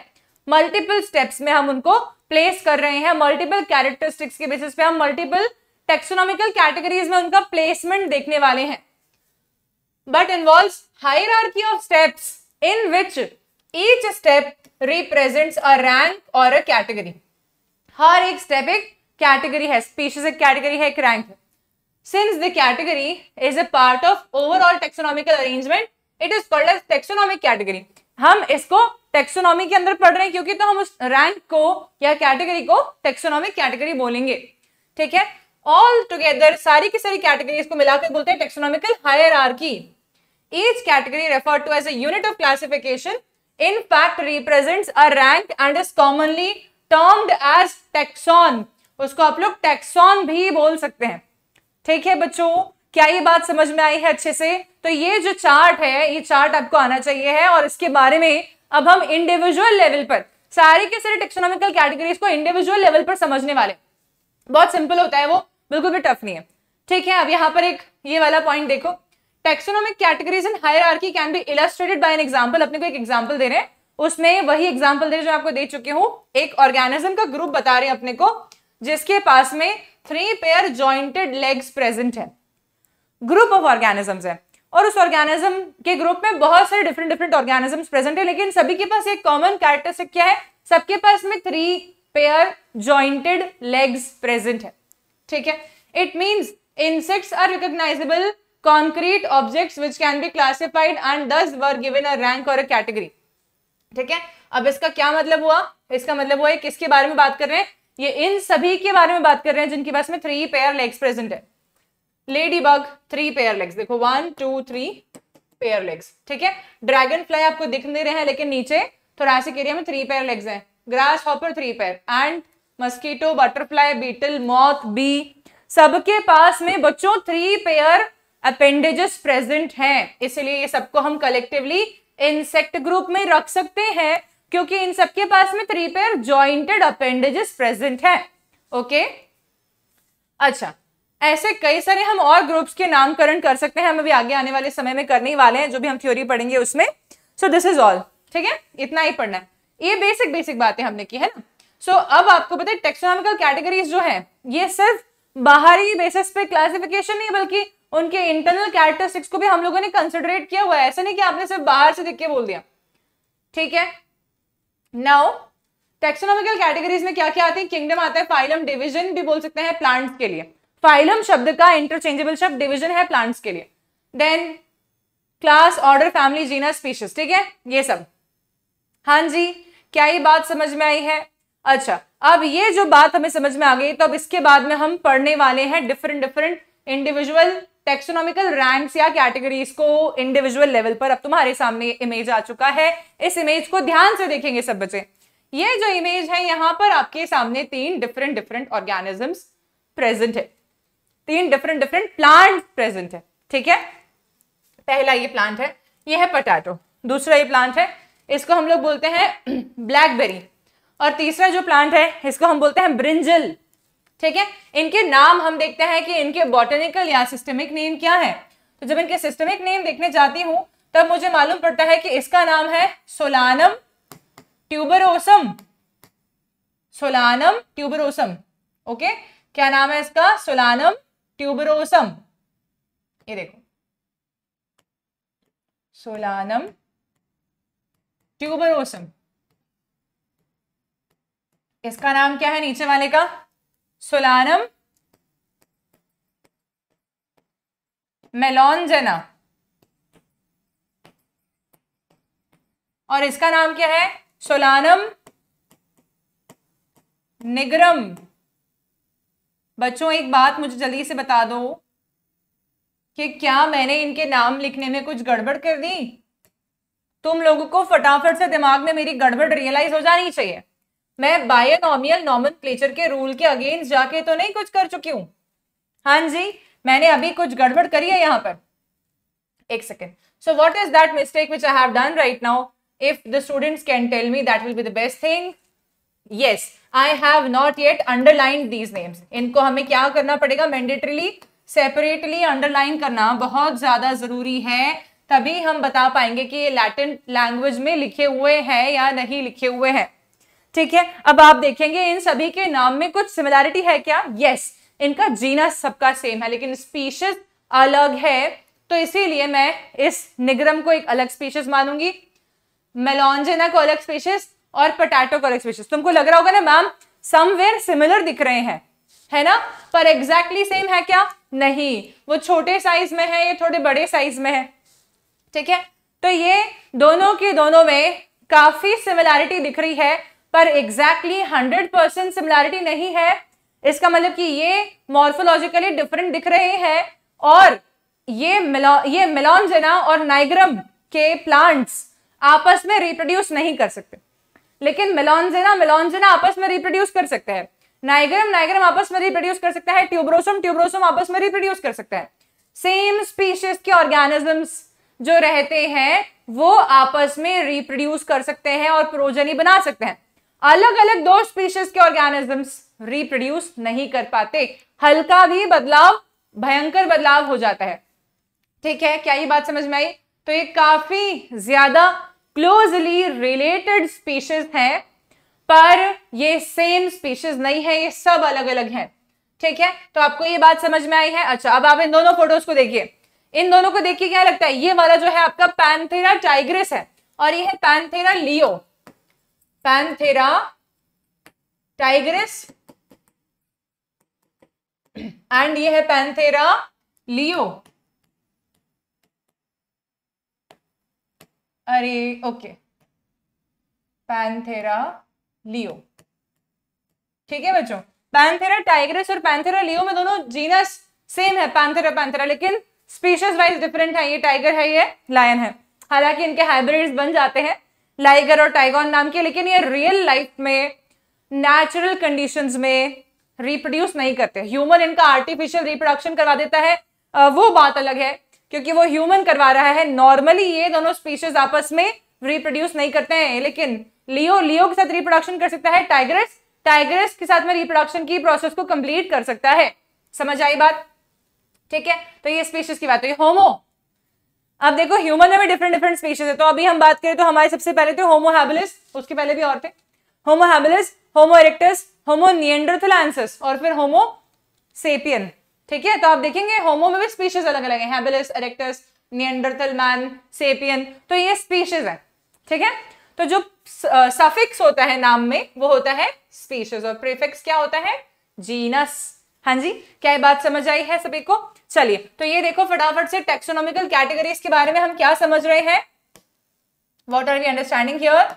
मल्टीपल स्टेप्स में हम उनको प्लेस कर रहे हैं मल्टीपल कैरेक्टरिस्टिक्स के बेसिस पे हम मल्टीपल टेक्सोनॉमिकल कैटेगरीज में उनका प्लेसमेंट देखने वाले हैं but involve hierarchy of steps in which each step represents a rank और अ कैटेगरी हर एक स्टेप एक कैटेगरी है स्पीशीज एक कैटेगरी है एक रैंक है since the category is a part of overall taxonomical arrangement it is called as taxonomic category हम इसको टेक्सोनॉमी के अंदर पढ़ रहे हैं क्योंकि तो हम उस रैंक को या कैटेगरी को टेक्सोनॉमिक कैटेगरी बोलेंगे ठीक है ऑल टुगेदर सारी की सारी कैटेगरी इसको मिलाकर बोलते हैं taxonomical hierarchy each category refer to as a of classification in fact represent a rank and is commonly termed as taxon उसको आप लोग टेक्सॉन भी बोल सकते हैं ठीक है बच्चों क्या ये बात समझ में आई है अच्छे से तो ये जो चार्ट है ये चार्ट आपको आना चाहिए है और इसके बारे में अब हम इंडिविजुअल लेवल पर सारे के सारे टेक्सोनॉमिकल कैटेगरीज को इंडिविजुअल लेवल पर समझने वाले बहुत सिंपल होता है वो बिल्कुल भी टफ नहीं है ठीक है अब यहाँ पर एक ये वाला पॉइंट देखो taxonomic categories in hierarchy can be illustrated by an example अपने को एक एग्जाम्पल दे रहे हैं उसमें वही एग्जाम्पल दे जो आपको दे चुके हूँ एक ऑर्गेनिज्म का ग्रुप बता रहे हैं अपने को जिसके पास में three pair jointed legs present है ग्रुप ऑफ ऑर्गेनिजम्स है और उस ऑर्गेनिज्म के ग्रुप में बहुत सारे डिफरेंट डिफरेंट ऑर्गेनिजम्स प्रेजेंट है लेकिन सभी के पास एक कॉमन कैरेक्टरिस्टिक क्या है सबके पास में three pair jointed legs present है ठीक है it means insects are recognizable concrete object which can be classified and thus were given a rank or a category ठीक है अब इसका क्या मतलब हुआ इसका मतलब हुआ किसके बारे में बात कर रहे हैं ये इन सभी के बारे में बात कर रहे हैं जिनके पास में थ्री पेयर लेग्स प्रेजेंट है lady bug three pair legs देखो one two three pair legs ठीक है ड्रैगन फ्लाई आपको दिख नहीं रहे हैं लेकिन नीचे थोरासिक एरिया में थ्री पेयर लेग्स हैं grasshopper three pair and mosquito butterfly beetle moth bee सबके पास में बच्चों थ्री पेयर अपेंडेजेस प्रेजेंट हैं इसलिए ये सबको हम कलेक्टिवली इंसेक्ट ग्रुप में रख सकते हैं क्योंकि इन सबके पास में three pair jointed appendages present है ओके अच्छा ऐसे कई सारे हम और ग्रुप्स के नामकरण कर सकते हैं हम अभी आगे आने वाले समय में करने ही वाले हैं जो भी हम थ्योरी पढ़ेंगे उसमें सो दिस इज ऑल ठीक है इतना ही पढ़ना है ये बेसिक बेसिक बातें हमने की है ना सो so, अब आपको पता है टेक्सोनॉमिकल कैटेगरीज जो है ये सिर्फ बाहरी बेसिस पे क्लासिफिकेशन नहीं बल्कि उनके इंटरनल कैरेक्टरिस्टिक्स को भी हम लोगों ने कंसिडरेट किया हुआ है ऐसा नहीं कि आपने सिर्फ बाहर से देख के बोल दिया ठीक है नाउ टेक्सोनॉमिकल कैटेगरीज में क्या क्या आते हैं किंगडम आता है फाइलम डिविजन भी बोल सकते हैं प्लांट्स के लिए फाइलम शब्द का इंटरचेंजेबल शब्द डिविजन है प्लांट्स के लिए then class order family genera species ठीक है ये सब हाँ जी क्या ये बात समझ में आई है अच्छा अब ये जो बात हमें समझ में आ गई तो अब इसके बाद में हम पढ़ने वाले हैं different different individual taxonomical ranks या कैटेगरीज को इंडिविजुअल लेवल पर अब तुम्हारे सामने इमेज आ चुका है इस इमेज को ध्यान से देखेंगे सब बच्चे ये जो इमेज है यहाँ पर आपके सामने तीन डिफरेंट डिफरेंट ऑर्गेनिजम्स प्रेजेंट है तीन डिफरेंट डिफरेंट प्लांट प्रेजेंट है ठीक है पहला ये प्लांट है ये है पटाटो दूसरा ये प्लांट है इसको हम लोग बोलते हैं ब्लैकबेरी (clears throat) और तीसरा जो प्लांट है इसको हम बोलते हैं ब्रिंजल ठीक है इनके नाम हम देखते हैं कि इनके बॉटनिकल या सिस्टमिक नेम क्या है तो जब इनके सिस्टमिक नेम देखने जाती हूं तब मुझे मालूम पड़ता है कि इसका नाम है Solanum tuberosum Solanum tuberosum okay क्या नाम है इसका सोलानम ट्यूबरोसम ये देखो सोलानम ट्यूबरोसम इसका नाम क्या है नीचे वाले का सोलानम मेलॉन्जना और इसका नाम क्या है सोलानम निग्रम बच्चों एक बात मुझे जल्दी से बता दो कि क्या मैंने इनके नाम लिखने में कुछ गड़बड़ कर दी तुम लोगों को फटाफट से दिमाग में मेरी गड़बड़ रियलाइज हो जानी चाहिए मैं बायोनॉमियल नॉमन के रूल के अगेंस्ट जाके तो नहीं कुछ कर चुकी हूं हाँ जी मैंने अभी कुछ गड़बड़ करी है यहाँ पर एक second so what is that mistake which I have done right now if the students can tell me that will be the best thing yes I have not yet underline these names इनको हमें क्या करना पड़ेगा mandatorily separately underline करना बहुत ज़्यादा ज़रूरी है तभी हम बता पाएंगे कि ये लैटिन लैंग्वेज में लिखे हुए हैं या नहीं लिखे हुए हैं ठीक है अब आप देखेंगे इन सभी के नाम में कुछ सिमिलैरिटी है क्या यस yes, इनका जीना सबका सेम है लेकिन स्पीशीज अलग है तो इसीलिए मैं इस निग्रम को एक अलग स्पीशीज मानूंगी मेलॉन्जेना को अलग स्पीशीज और पोटैटो कॉलेक्स फिशेस तुमको लग रहा होगा ना मैम समवेयर सिमिलर दिख रहे हैं है ना पर एग्जैक्टली exactly सेम है क्या नहीं वो छोटे साइज में है ये थोड़े बड़े साइज में है ठीक है तो ये दोनों के दोनों में काफी सिमिलैरिटी दिख रही है पर एग्जैक्टली हंड्रेड परसेंट सिमिलैरिटी नहीं है इसका मतलब कि ये मॉर्फोलॉजिकली डिफरेंट दिख रहे हैं और ये मिलो ये मिलोनजेना और नाइग्रम के प्लांट्स आपस में रिप्रोड्यूस नहीं कर सकते लेकिन मेलॉन्जेना मेलॉन्जेना आपस में रिप्रोड्यूस कर सकते हैं नाइग्रम नाइग्रम आपस में रिप्रोड्यूस कर सकता है ट्यूब्रोसम ट्यूब्रोसम आपस में रिप्रोड्यूस कर सकता है सेम स्पीशीज के ऑर्गेनिजम्स जो रहते हैं वो आपस में रिप्रोड्यूस कर सकते हैं और प्रोजनी बना सकते हैं अलग अलग दो स्पीशीज के ऑर्गेनिजम्स रिप्रोड्यूस नहीं कर पाते हल्का भी बदलाव भयंकर बदलाव हो जाता है ठीक है क्या ये बात समझ में आई तो ये काफी ज्यादा क्लोजली रिलेटेड स्पीशीज हैं पर ये सेम स्पीशीज नहीं है ये सब अलग अलग हैं ठीक है तो आपको ये बात समझ में आई है अच्छा अब आप इन दोनों फोटोज को देखिए इन दोनों को देखिए क्या लगता है ये वाला जो है आपका पैंथेरा टाइग्रेस है और ये है Panthera leo Panthera tigris and ये है पैंथेरा लियो अरे ओके पैंथेरा लियो ठीक है बच्चों पैंथेरा टाइग्रेस और पैंथेरा लियो में दोनों जीनस सेम है पैंथेरा पैंथेरा लेकिन स्पीशीज वाइज डिफरेंट है ये टाइगर है ये लायन है हालांकि इनके हाइब्रिड्स बन जाते हैं लाइगर और टाइगॉन नाम के लेकिन ये रियल लाइफ में नेचुरल कंडीशंस में रिप्रोड्यूस नहीं करते ह्यूमन इनका आर्टिफिशियल रिप्रोडक्शन करवा देता है वो बात अलग है क्योंकि वो ह्यूमन करवा रहा है नॉर्मली ये दोनों स्पीशीज आपस में रिप्रोड्यूस नहीं करते हैं लेकिन लियो लियो के साथ रिप्रोडक्शन कर सकता है टाइगरस टाइगरस के साथ में रिप्रोडक्शन की प्रोसेस को कंप्लीट कर सकता है समझ आई बात ठीक है तो ये स्पीशीज की बात हुई होमो अब देखो ह्यूमन में भी डिफरेंट डिफरेंट स्पीशीज है तो अभी हम बात करें तो हमारे सबसे पहले तो होमोहेबलिस उसके पहले भी और थे होमोहेबलिस होमो इरेक्टस होमो नियंडरथलांसस और फिर होमो सेपियन ठीक है तो आप देखेंगे होमो में भी स्पीशीज अलग अलग है सेपियन तो ये स्पीशीज है ठीक है तो जो सफिक्स होता है नाम में वो होता है स्पीशीज और प्रीफिक्स क्या होता है जीनस हाँ जी क्या बात समझ आई है सभी को चलिए तो ये देखो फटाफट से टेक्सोनॉमिकल कैटेगरीज के बारे में हम क्या समझ रहे हैं what are we understanding here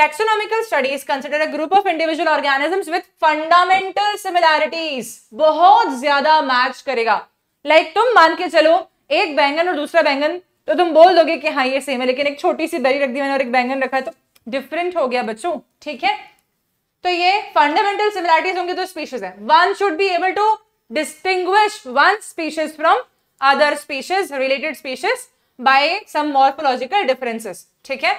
Taxonomical studies consider a group of individual organisms with fundamental similarities. बहुत ज्यादा मैच करेगा लाइक like, तुम मान के चलो एक बैंगन और दूसरा बैंगन तो तुम बोल दोगे कि हाँ ये सेम है लेकिन एक छोटी सी दरी रख दी मैंने और एक बैंगन रखा है तो डिफरेंट हो गया बच्चों ठीक है तो ये फंडामेंटल सिमिलैरिटीज होंगे तो स्पीशीज है one should be able to distinguish one species from other species related species by some morphological differences ठीक है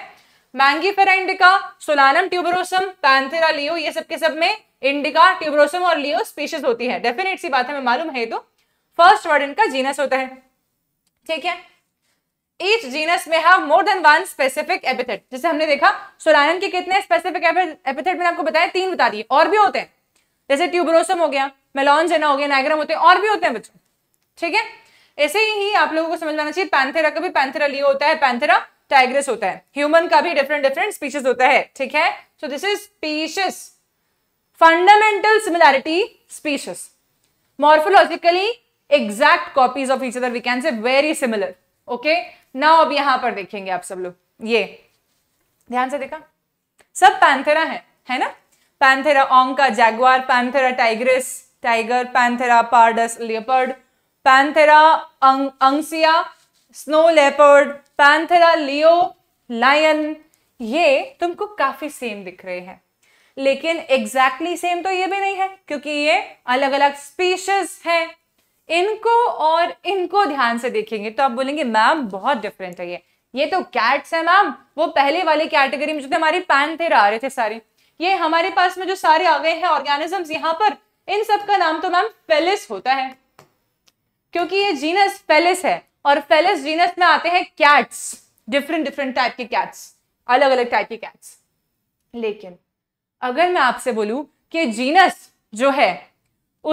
Mangifera indica Solanum tuberosum Panthera leo ये सब के सब में इंडिका ट्यूबरोसम और लियो स्पीशीज होती है डेफिनेट सी बात हमें मालूम है तो फर्स्ट वर्ड इनका जीनस होता है ठीक है ईच जीनस में have more than one specific epithet जैसे हमने देखा सोलानम के कितने स्पेसिफिक एपिथेट मैंने आपको बताया तीन बता दिए और भी होते हैं जैसे ट्यूबरोसम हो गया मेलॉन जेना हो गया नाइग्राम होते हैं और भी होते हैं बच्चों ठीक है ऐसे ही आप लोगों को समझ आना चाहिए पैंथेरा का भी पैंथेरा लियो होता है पैंथेरा टाइग्रेस होता है ह्यूमन का भी डिफरेंट डिफरेंट स्पीशीज होता है ठीक है so this is species fundamental similarity species morphologically exact copies of each other we can say very similar okay now अब यहां पर देखेंगे आप सब लोग ये ध्यान से देखा सब पैंथेरा है है ना Panthera onca jaguar Panthera tigris tiger Panthera pardus leopard Panthera अंग, uncia snow leopard Panthera leo lion ये तुमको काफी सेम दिख रहे हैं लेकिन एग्जैक्टली exactly सेम तो ये भी नहीं है क्योंकि ये अलग अलग स्पीशीज हैं इनको और इनको ध्यान से देखेंगे तो आप बोलेंगे मैम बहुत डिफरेंट है ये ये तो कैट्स है मैम वो पहले वाली कैटेगरी में जो थे हमारी पैंथेरा आ रहे थे सारे ये हमारे पास में जो सारे आ गए हैं ऑर्गेनिजम्स यहाँ पर इन सब का नाम तो मैम पेलिस होता है क्योंकि ये जीनस पेलिस है और फेलस जीनस में आते हैं कैट्स डिफरेंट डिफरेंट टाइप के कैट्स अलग अलग टाइप के कैट्स लेकिन अगर मैं आपसे बोलूं कि जीनस जो है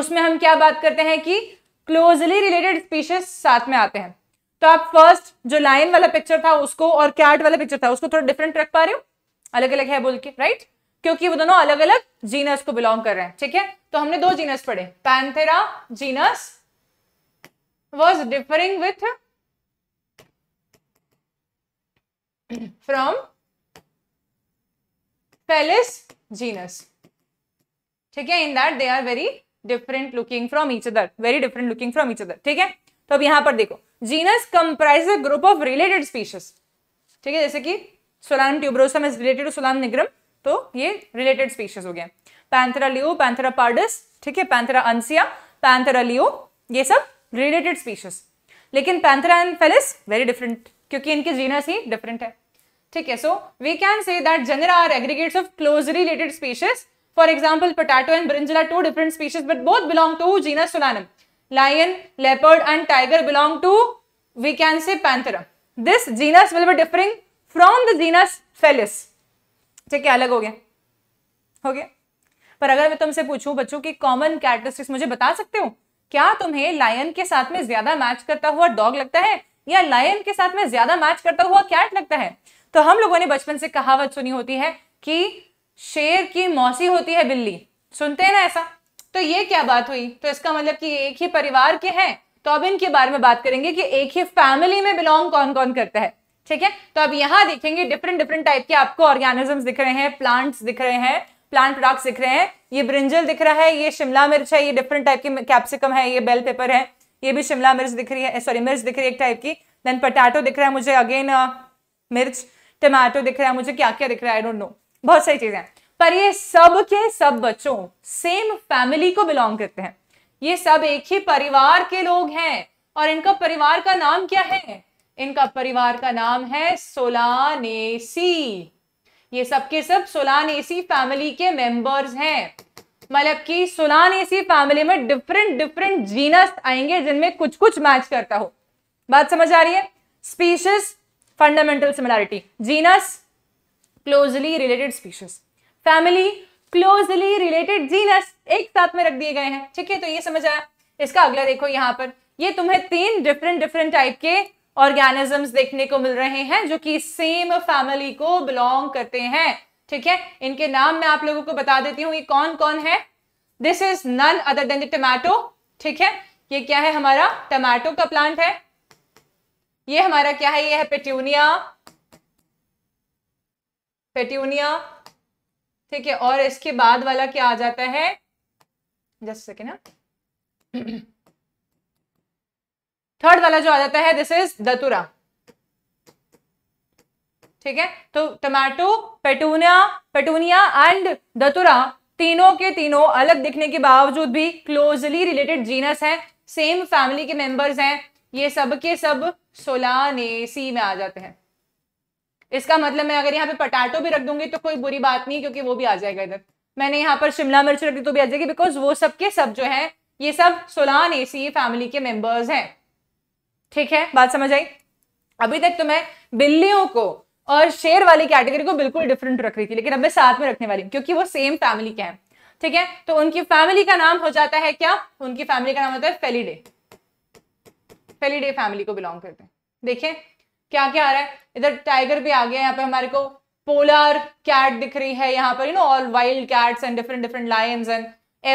उसमें हम क्या बात करते हैं कि क्लोजली रिलेटेड स्पीशीज साथ में आते हैं तो आप फर्स्ट जो लाइन वाला पिक्चर था उसको और कैट वाला पिक्चर था उसको थोड़ा डिफरेंट रख पा रहे हो अलग अलग है बोल के राइट क्योंकि वो दोनों अलग अलग जीनस को बिलोंग कर रहे हैं ठीक है तो हमने दो जीनस पढ़े Panthera genus was differing with from Felis genus. ठीक है in that they are very different looking from each other very different looking from each other ठीक है तो अब यहां पर देखो genus comprise a group of related species ठीक है जैसे कि Solanum tuberosum is related to Solanum nigrum तो ये रिलेटेड स्पीशीज हो गया पैंथरा लियो पैंथरा पार्डस ठीक है पैंथरा अंसिया पैंथरा लियो ये सब रिलेटेड स्पीशीज लेकिन Panthera and Felis very different क्योंकि इनके जीनस ही डिफरेंट है ठीक है so we can say that genera are aggregates of close related species for example potato and brinjal two different species but both belong to genus Solanum lion leopard and tiger belong to we can say Panthera this genus will be differing from the genus Felis ठीक है अलग हो गया हो गया पर अगर मैं तुमसे पूछूं बच्चों की कॉमन कैरेक्टरिस्टिक्स मुझे बता सकते हो क्या तुम्हें लायन के साथ में ज्यादा मैच करता हुआ डॉग लगता है या लायन के साथ में ज्यादा मैच करता हुआ कैट लगता है तो हम लोगों ने बचपन से कहावत सुनी होती है कि शेर की मौसी होती है बिल्ली सुनते हैं ना ऐसा तो ये क्या बात हुई तो इसका मतलब कि एक ही परिवार के हैं तो अब इनके बारे में बात करेंगे कि एक ही फैमिली में बिलोंग कौन कौन करता है ठीक है तो अब यहाँ देखेंगे डिफरेंट डिफरेंट टाइप के आपको ऑर्गेनिजम्स दिख रहे हैं प्लांट्स दिख रहे हैं प्लांट प्रोडक्ट्स दिख रहे हैं ये ब्रिंजल दिख रहा है ये शिमला मिर्च है ये डिफरेंट टाइप की कैप्सिकम है ये बेल पेपर है ये भी शिमला मिर्च दिख रही है सॉरी मिर्च दिख रही है एक टाइप की देन पटाटो दिख रहा है मुझे अगेन uh, मिर्च टमाटो दिख रहा है मुझे क्या क्या दिख रहा है आई डोंट नो बहुत सारी चीजें हैं पर ये सब के सब बच्चों सेम फैमिली को बिलोंग करते हैं ये सब एक ही परिवार के लोग हैं और इनका परिवार का नाम क्या है इनका परिवार का नाम है सोलानेसी ये सब के सब फैमिली के मेंबर्स हैं मतलब कि एसी फैमिली में डिफरेंट डिफरेंट जीनस आएंगे जिनमें कुछ कुछ मैच करता हो बात समझ आ रही है species fundamental similarity genus closely related species family closely related genus एक साथ में रख दिए गए हैं ठीक है तो ये समझ आया इसका अगला देखो यहाँ पर ये तुम्हें तीन डिफरेंट डिफरेंट टाइप के ऑर्गेनिजम्स देखने को मिल रहे हैं जो कि सेम फैमिली को बिलोंग करते हैं ठीक है इनके नाम मैं आप लोगों को बता देती हूँ ये कौन कौन है this is none other than the tomato ठीक है ये क्या है हमारा टमाटो का प्लांट है ये हमारा क्या है ये है पेट्यूनिया पेट्यूनिया ठीक है और इसके बाद वाला क्या आ जाता है जस्ट सेकेंड (clears throat) थर्ड वाला जो आ जाता है दिस इज दतुरा ठीक है तो tomato petunia petunia and datura तीनों के तीनों अलग दिखने के बावजूद भी क्लोजली रिलेटेड जीनस है सेम फैमिली के मेंबर्स हैं ये सब के सब सोलानेसी में आ जाते हैं इसका मतलब मैं अगर यहाँ पे पटाटो भी रख दूंगी तो कोई बुरी बात नहीं क्योंकि वो भी आ जाएगा इधर मैंने यहाँ पर शिमला मिर्च रख दी तो भी आ जाएगी बिकॉज वो सब के सब जो है ये सब सोलान एसी फैमिली के मेंबर्स हैं ठीक है बात समझ आई अभी तक तो मैं बिल्लियों को और शेर वाली कैटेगरी को बिल्कुल डिफरेंट रख रही थी लेकिन अब मैं साथ में रखने वाली हूँ क्योंकि वो सेम फैमिली के हैं ठीक है तो उनकी फैमिली का नाम हो जाता है क्या उनकी फैमिली का नाम होता है फेलीडे फेलीडे फैमिली को बिलोंग करते हैं देखिए क्या क्या आ रहा है इधर टाइगर भी आ गया यहाँ पे हमारे को पोलर कैट दिख रही है यहाँ पर you know all wild cats and different different lion and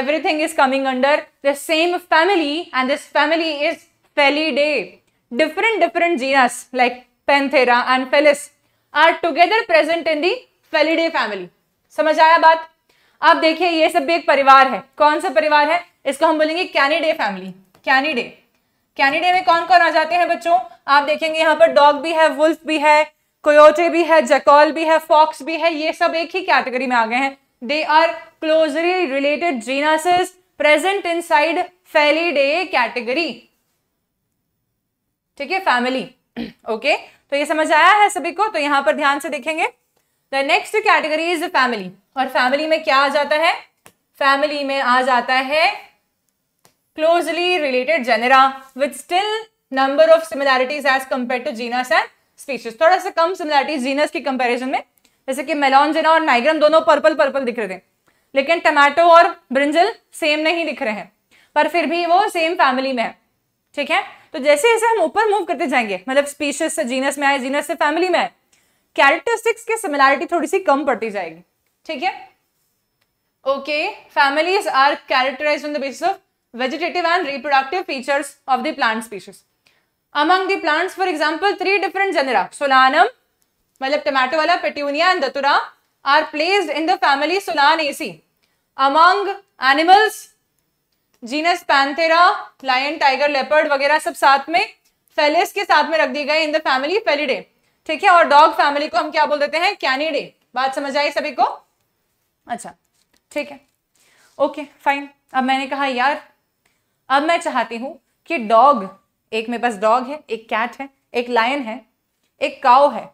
everything is coming under the same family and this family is Felidae different different genus like Panthera and Felis are together present in the Felidae family. समझ आया बात आप देखिए ये सब भी एक परिवार है कौन सा परिवार है इसको हम बोलेंगे कैनिडे फैमिली कैनिडे कैनिडे में कौन कौन आ जाते हैं बच्चों आप देखेंगे यहाँ पर डॉग भी है वुल्फ भी है कोयोटे भी है जकॉल भी है फॉक्स भी है ये सब एक ही कैटेगरी में आ गए हैं they are closely related genuses present inside Felidae category ठीक है फैमिली ओके (clears throat) तो ये समझ आया है सभी को तो यहाँ पर ध्यान से देखेंगे the next category is family और फैमिली में क्या आ जाता है फैमिली में आ जाता है closely related genera with still number of similarities as compare to genus and species थोड़ा सा कम सिमिलैरिटीज जीनस की कंपेरिजन में जैसे कि जेना और नाइग्रम दोनों पर्पल पर्पल दिख रहे थे लेकिन टमाटो और ब्रिंजल सेम नहीं दिख रहे हैं पर फिर भी वो सेम फैमिली में है ठीक है तो जैसे जैसे हम ऊपर मूव करते जाएंगे मतलब स्पीशियस से जीनस में आए जीनस से फैमिली में आए कैरेक्टरिस्टिक्स की सिमिलैरिटी थोड़ी सी कम पड़ती जाएगी ठीक है okay families are characterise on the basis of vegetative and reproductive features of the plant species among the plants for example three different genera Solanum मतलब टमाटो वाला petunia and datura are placed in the family Solanaceae among animals genus Panthera lion tiger leopard वगैरह सब साथ में Felis के साथ में रख दिए गए इन द फैमिली फेलिडे ठीक है और डॉग फैमिली को हम क्या बोल देते हैं कैनिडे बात समझ आई सभी को अच्छा ठीक है ओके फाइन अब मैंने कहा यार अब मैं चाहती हूं कि डॉग एक मेरे पास डॉग है एक कैट है एक लायन है एक काओ है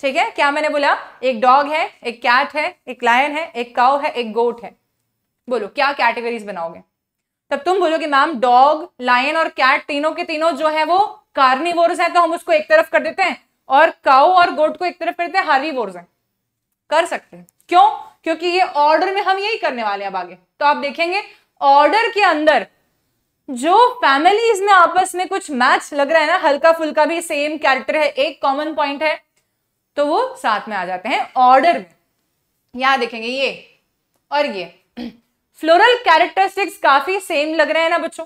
ठीक है क्या मैंने बोला एक डॉग है एक कैट है एक लायन है एक काओ है एक गोट है बोलो क्या कैटेगरीज बनाओगे तब तुम बोलोगे मैम डॉग लायन और कैट तीनों के तीनों जो है वो कार्निवोर्स हैं तो हम उसको एक तरफ कर देते हैं और काउ और गोट को एक तरफ कर देते हैं हार्वीवोर्स हैं कर सकते हैं क्यों क्योंकि ये ऑर्डर में हम यही करने वाले हैं अब आगे तो आप देखेंगे ऑर्डर के अंदर जो फैमिलीज में आपस में कुछ मैच लग रहा है ना हल्का फुल्का भी सेम कैरेक्टर है एक कॉमन पॉइंट है तो वो साथ में आ जाते हैं ऑर्डर में यहां देखेंगे ये और ये फ्लोरल कैरेक्टरिस्टिक्स काफी सेम लग रहे हैं ना बच्चों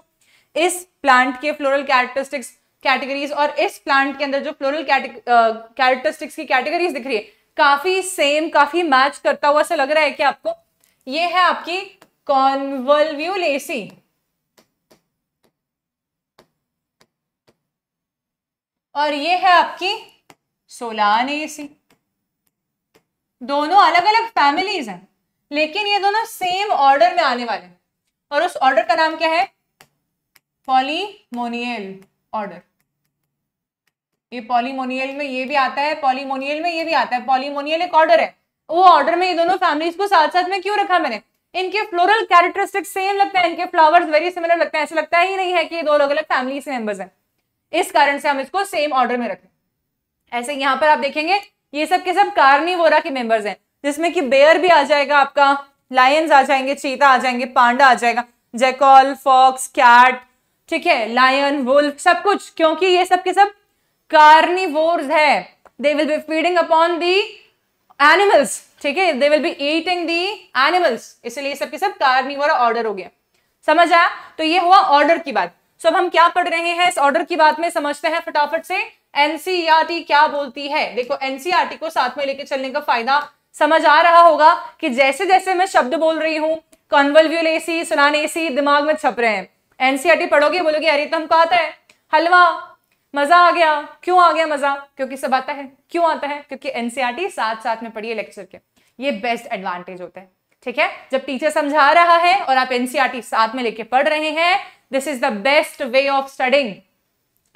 इस प्लांट के फ्लोरल कैरेक्टरिस्टिक्स कैटेगरीज और इस प्लांट के अंदर जो फ्लोरल कैरेक्टरिस्टिक्स की कैटेगरीज दिख रही है काफी सेम काफी मैच करता हुआ सा लग रहा है क्या आपको ये है आपकी कॉन्वल्व्यूलेसी और ये है आपकी सोलानेसी दोनों अलग अलग फैमिलीज हैं लेकिन ये दोनों सेम ऑर्डर में आने वाले हैं और उस ऑर्डर का नाम क्या है पॉलीमोनियल ऑर्डर ये पॉलीमोनियल में ये भी आता है पॉलीमोनियल में ये भी आता है पॉलीमोनियल एक ऑर्डर है वो ऑर्डर में ये दोनों फैमिलीज को साथ साथ में क्यों रखा मैंने इनके फ्लोरल कैरेक्टरिस्टिक सेम लगते हैं इनके फ्लावर्स वेरी सिमिलर लगते हैं ऐसा लगता ही नहीं है कि ये दो अलग अलग फैमिली से मेंबर्स हैं इस कारण से हम इसको सेम ऑर्डर में रखें ऐसे यहां पर आप देखेंगे ये सब के सब कार्निवोरा के मेंबर्स हैं जिसमें कि बेयर भी आ जाएगा आपका लायंस आ जाएंगे चीता आ जाएंगे पांडा आ जाएगा जैकॉल फॉक्स कैट ठीक है लायन वुल्फ सब कुछ क्योंकि ये सब के सब कार्निवोर्स है they will be feeding upon the animals ठीक है they will be eating the animals इसलिए सबके सब कार्निवोर ऑर्डर हो गया समझ आया तो ये हुआ ऑर्डर की बात सो अब हम क्या पढ़ रहे हैं इस ऑर्डर की बात में समझते हैं फटाफट से एनसीईआरटी e क्या बोलती है देखो एनसीईआरटी e को साथ में लेके चलने का फायदा समझ आ रहा होगा कि जैसे जैसे मैं शब्द बोल रही हूँ कॉन्वल्व्यूल एसी सुनान एसी दिमाग में छप रहे हैं एनसीआरटी e पढ़ोगे बोलोगे अरे तो हमको आता है हलवा मजा आ गया क्यों आ गया मजा क्योंकि सब आता है क्यों आता है क्योंकि एनसीआरटी e साथ साथ में पढ़िए लेक्चर के ये बेस्ट एडवांटेज होता है ठीक है जब टीचर समझा रहा है और आप एनसीआरटी e साथ में लेके पढ़ रहे हैं this is the best way of studying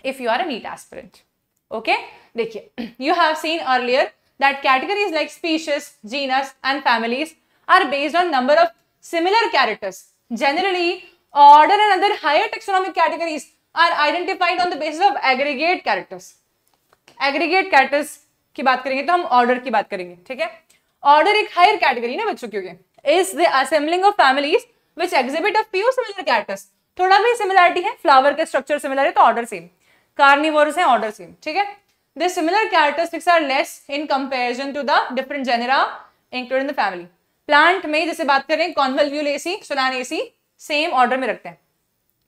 if you are a NEET aspirant okay देखिए you have seen earlier that categories like species, genus and families are based on number of similar characters. Generally, order and other higher taxonomic categories are identified on the basis of aggregate characters. Aggregate characters ki baat karenge to hum order ki baat karenge theek hai Order ek higher category na bachcho kyunki is the assembling of families which exhibit a few similar characters. thoda bhi similarity hai flower ka structure similar hai to order same. Carnivores है order same theek hai Their similar characteristics are less in comparison to the different genera included the family. Plant में जैसे बात करें कॉन्वल्यूलेसी Solanaceae same order में रखते हैं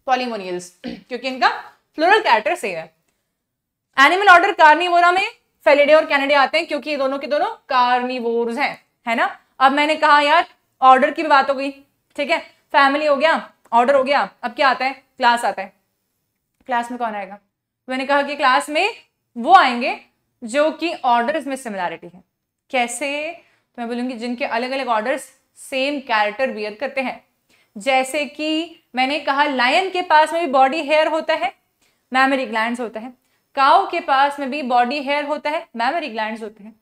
Polemoniales (clears throat) क्योंकि इनका फ्लोरल कैरेक्टर सेम है एनिमल ऑर्डर कार्निवोरा में फेलिडे और कैनेडे आते हैं क्योंकि ये दोनों के दोनों कार्निवोर्स हैं है ना अब मैंने कहा यार ऑर्डर की भी बात हो गई ठीक है फैमिली हो गया ऑर्डर हो गया अब क्या आता है क्लास आता है क्लास में कौन आएगा मैंने कहा कि क्लास में वो आएंगे जो कि ऑर्डर्स में सिमिलैरिटी है कैसे तो मैं बोलूंगी जिनके अलग अलग ऑर्डर्स सेम कैरेक्टर बियर करते हैं जैसे कि मैंने कहा लायन के पास में भी बॉडी हेयर होता है मैमरी ग्लैंड होता है काउ के पास में भी बॉडी हेयर होता है मैमरी ग्लैंड होते हैं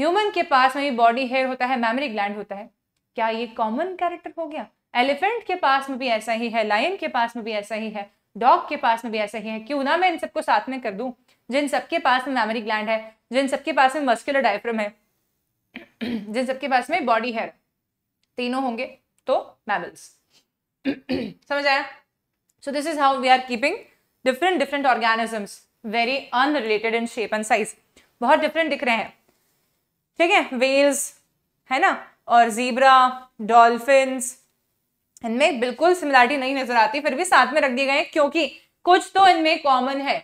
ह्यूमन के पास में भी बॉडी हेयर होता है मैमरी ग्लैंड होता है क्या ये कॉमन कैरेक्टर हो गया एलिफेंट के पास में भी ऐसा ही है लायन के पास में भी ऐसा ही है डॉग के पास में भी ऐसा ही है क्यों ना मैं इन सबको साथ में कर दूं जिन सबके पास में मेमरी ग्लैंड है जिन सबके पास में मस्कुलर डायफ्रम है जिन सबके पास में बॉडी हेयर तीनों होंगे तो मैमल्स समझ आया so this is how we are keeping different different organisms very unrelated in shape and size बहुत डिफरेंट दिख रहे हैं ठीक है वेल्स है ना और जीब्रा डॉल्फिन इनमें बिल्कुल सिमिलरिटी नहीं नजर आती फिर भी साथ में रख दिए गए क्योंकि कुछ तो इनमें कॉमन है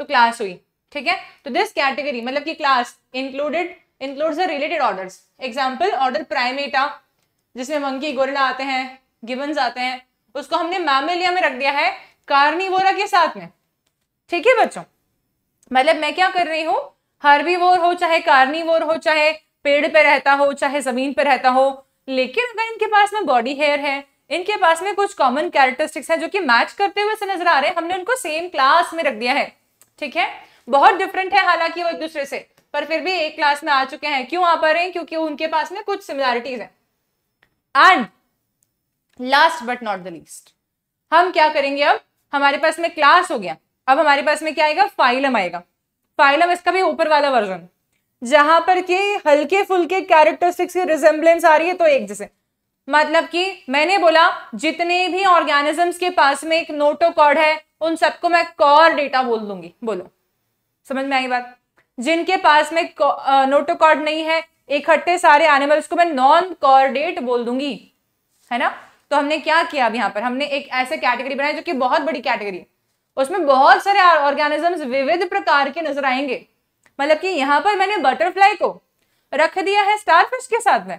तो क्लास हुई ठीक है तो दिस कैटेगरी मतलब कि class included includes the related orders example order Primata जिसमें मंकी गोरिला आते हैं गिबन्स आते हैं उसको हमने मैमिलिया में रख दिया है कार्निवोरा के साथ में ठीक है बच्चों मतलब मैं क्या कर रही हूँ हर्बीवोर हो चाहे कार्निवोर हो चाहे पेड़ पे रहता हो चाहे जमीन पे रहता हो लेकिन अगर इनके पास में बॉडी हेयर है इनके पास में कुछ कॉमन कैरेक्टरिस्टिक्स हैं जो कि मैच करते हुए से नजर आ रहे हैं हमने उनको सेम क्लास में रख दिया है ठीक है बहुत डिफरेंट है हालांकि वो एक दूसरे से पर फिर भी एक क्लास में आ चुके हैं क्यों आ पा रहे हैं क्योंकि उनके पास में कुछ सिमिलैरिटीज हैं and last but not the least हम क्या करेंगे अब हमारे पास में क्लास हो गया अब हमारे पास में क्या आएगा फाइलम आएगा फाइलम इसका भी ऊपर वाला वर्जन जहां पर कि हल्के फुल्के कैरेक्टरिस्टिक्स की रिजेम्बलेंस आ रही है तो एक जैसे मतलब कि मैंने बोला जितने भी ऑर्गेनिजम्स के पास में एक नोटोकॉर्ड है उन सबको मैं कॉर डेटा बोल दूंगी बोलो समझ में आई बात जिनके पास में नोटोकॉर्ड नहीं है इकट्ठे सारे एनिमल्स को मैं नॉन कॉर्डेट बोल दूंगी है ना तो हमने क्या किया अब यहाँ पर हमने एक ऐसे कैटेगरी बनाया जो कि बहुत बड़ी कैटेगरी उसमें बहुत सारे ऑर्गेनिजम्स विविध प्रकार के नजर आएंगे मतलब कि यहाँ पर मैंने बटरफ्लाई को रख दिया है स्टारफिश के साथ में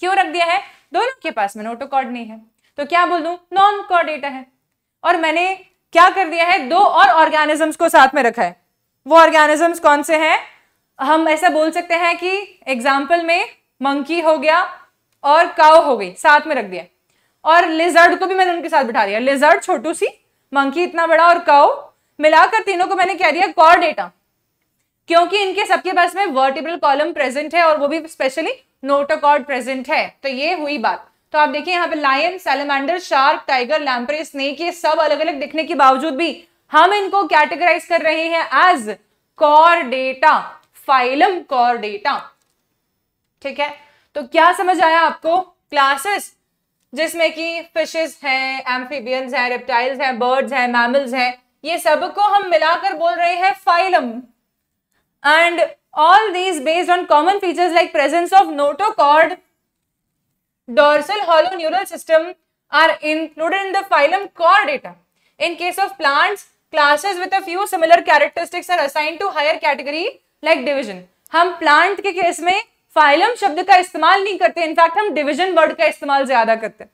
क्यों रख दिया है दोनों के पास में नोटोकॉर्ड नहीं है तो क्या बोल दू नॉन कॉर्डेटा है और मैंने क्या कर दिया है दो और ऑर्गेनिजम्स को साथ में रखा है वो ऑर्गेनिजम्स कौन से हैं हम ऐसा बोल सकते हैं कि एग्जाम्पल में मंकी हो गया और काओ हो गई साथ में रख दिया और लेजर्ड को भी मैंने उनके साथ बिठा दिया लेजर्ड छोटू सी मंकी इतना बड़ा और काओ मिलाकर तीनों को मैंने क्या दिया कॉर डेटा क्योंकि इनके सबके पास में वर्टिब्रल कॉलम प्रेजेंट है और वो भी स्पेशली नोटोकॉर्ड प्रेजेंट है तो ये हुई बात तो आप देखिए यहाँ पे lion salamander shark tiger lamprey snake ये सब अलग अलग दिखने के बावजूद भी हम इनको कैटेगराइज कर रहे हैं as Chordata phylum Chordata ठीक है तो क्या समझ आया आपको क्लासेस जिसमें कि फिशेस हैं एम्फीबियंस हैं रेप्टाइल्स हैं बर्ड्स हैं मैमल्स हैं ये सब को हम मिलाकर बोल रहे हैं phylum and all these based on common features like presence of notochord dorsal hollow neural system are included in the phylum chordata in case of plants classes with a few similar characteristics are assigned to higher category like division हम plant के case में phylum शब्द का इस्तेमाल नहीं करते in fact हम division word का इस्तेमाल ज्यादा करते हैं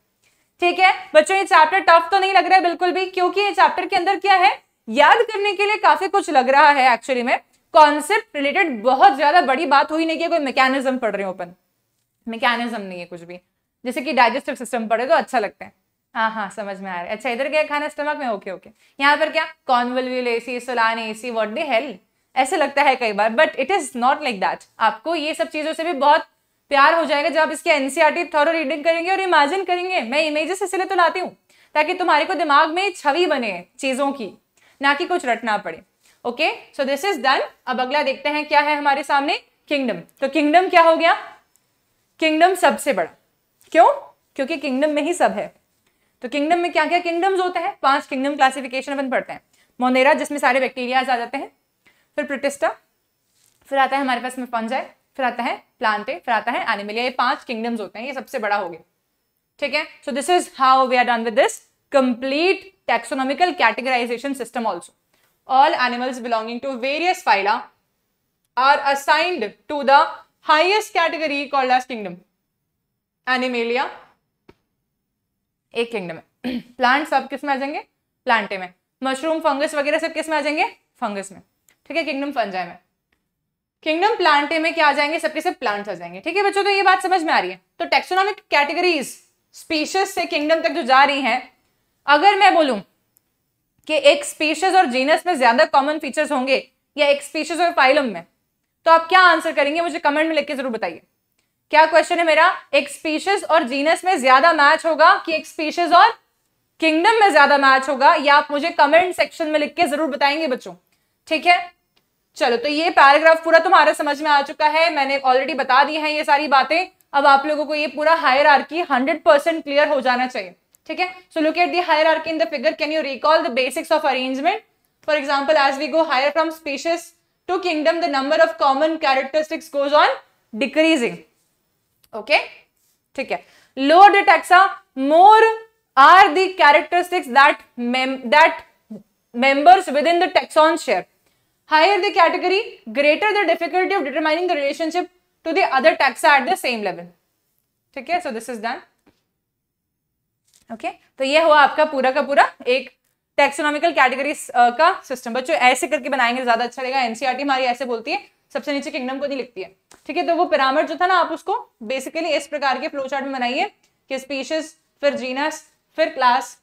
ठीक है बच्चों ये चैप्टर टफ तो नहीं लग रहा है बिल्कुल भी क्योंकि ये चैप्टर के अंदर क्या है याद करने के लिए काफी कुछ लग रहा है एक्चुअली में कॉन्सेप्ट रिलेटेड बहुत ज्यादा बड़ी बात हुई नहीं कि कोई मैकेनिज्म पढ़ रहे हो अपन मैकेनिज्म नहीं है कुछ भी जैसे कि डाइजेस्टिव सिस्टम पढ़े तो अच्छा लगता है हाँ हाँ समझ में आ रहा है अच्छा इधर क्या खाना स्टमक में ओके ओके यहाँ पर क्या ए एसी Solanaceae what the hell ऐसे लगता है कई बार but it is not like that आपको ये सब चीजों से भी बहुत प्यार हो जाएगा जब आप इसके एनसीआरटी थोड़ा रीडिंग करेंगे और इमेजिन करेंगे मैं इमेजेस इसलिए तो लाती हूँ ताकि तुम्हारे को दिमाग में छवि बने चीजों की ना कि कुछ रटना पड़े okay so this is done अब अगला देखते हैं क्या है हमारे सामने किंगडम तो किंगडम क्या हो गया किंगडम सबसे बड़ा क्यों क्योंकि किंगडम में ही सब है तो किंगडम में क्या क्या किंगडम्स होते हैं पांच किंगडम क्लासिफिकेशन अपन पढ़ते हैं मोनेरा जिसमें सारे बैक्टीरियाज आ जाते हैं फिर प्रोटिस्टा फिर आता है हमारे पास में फंजाई फिर आता है प्लांटे फिर आता है एनिमलिया ये पांच किंगडम्स होते हैं ये सबसे बड़ा हो गया ठीक है so this is how we are done with this complete taxonomical categorisation system also all animals belonging to various phyla are assigned to the highest category called as kingdom. Animalia एक किंगडम है (clears throat) plant सब किस में आ जाएंगे Plantae में mushroom fungus वगैरह सब किस में आ जाएंगे फंगस में ठीक है किंगडम फंजाई में किंगडम प्लांटे में क्या आ जाएंगे सबके सब प्लांट्स आ जाएंगे ठीक है बच्चों तो ये बात समझ में आ रही है तो टेक्सोनॉमिक कैटेगरीज स्पीशीज से किंगडम तक जो जा रही हैं अगर मैं बोलूं कि एक स्पीशीज और जीनस में ज्यादा कॉमन फीचर्स होंगे या एक स्पीशीज और फाइलम में तो आप क्या आंसर करेंगे मुझे कमेंट में लिख के जरूर बताइए क्या क्वेश्चन है मेरा एक स्पीशीज और जीनस में ज्यादा मैच होगा कि एक स्पीशीज और किंगडम में ज्यादा मैच होगा या आप मुझे कमेंट सेक्शन में लिख के जरूर बताएंगे बच्चों ठीक है चलो तो ये पैराग्राफ पूरा तुम्हारा समझ में आ चुका है मैंने ऑलरेडी बता दी है ये सारी बातें अब आप लोगों को ये पूरा hierarchy hundred percent clear हो जाना चाहिए Okay, so look at the hierarchy in the figure can you recall the basics of arrangement for example as we go higher from species to kingdom the number of common characteristics goes on decreasing okay ठीक है lower the taxa more are the characteristics that that members within the taxon share higher the category greater the difficulty of determining the relationship to the other taxa at the same level Okay, so this is done okay okay? तो ये हुआ आपका पूरा का पूरा एक taxonomical category का system बच्चों ऐसे करके बनाएंगे ज्यादा अच्छा रहेगा एनसीआरटी e हमारी ऐसे बोलती है सबसे नीचे किंगडम को नहीं लिखती है ठीक है तो वो पिरामिड जो था ना आप उसको बेसिकली इस प्रकार के फ्लो चार्ट में बनाइए कि स्पीशीज फिर जीनस फिर क्लास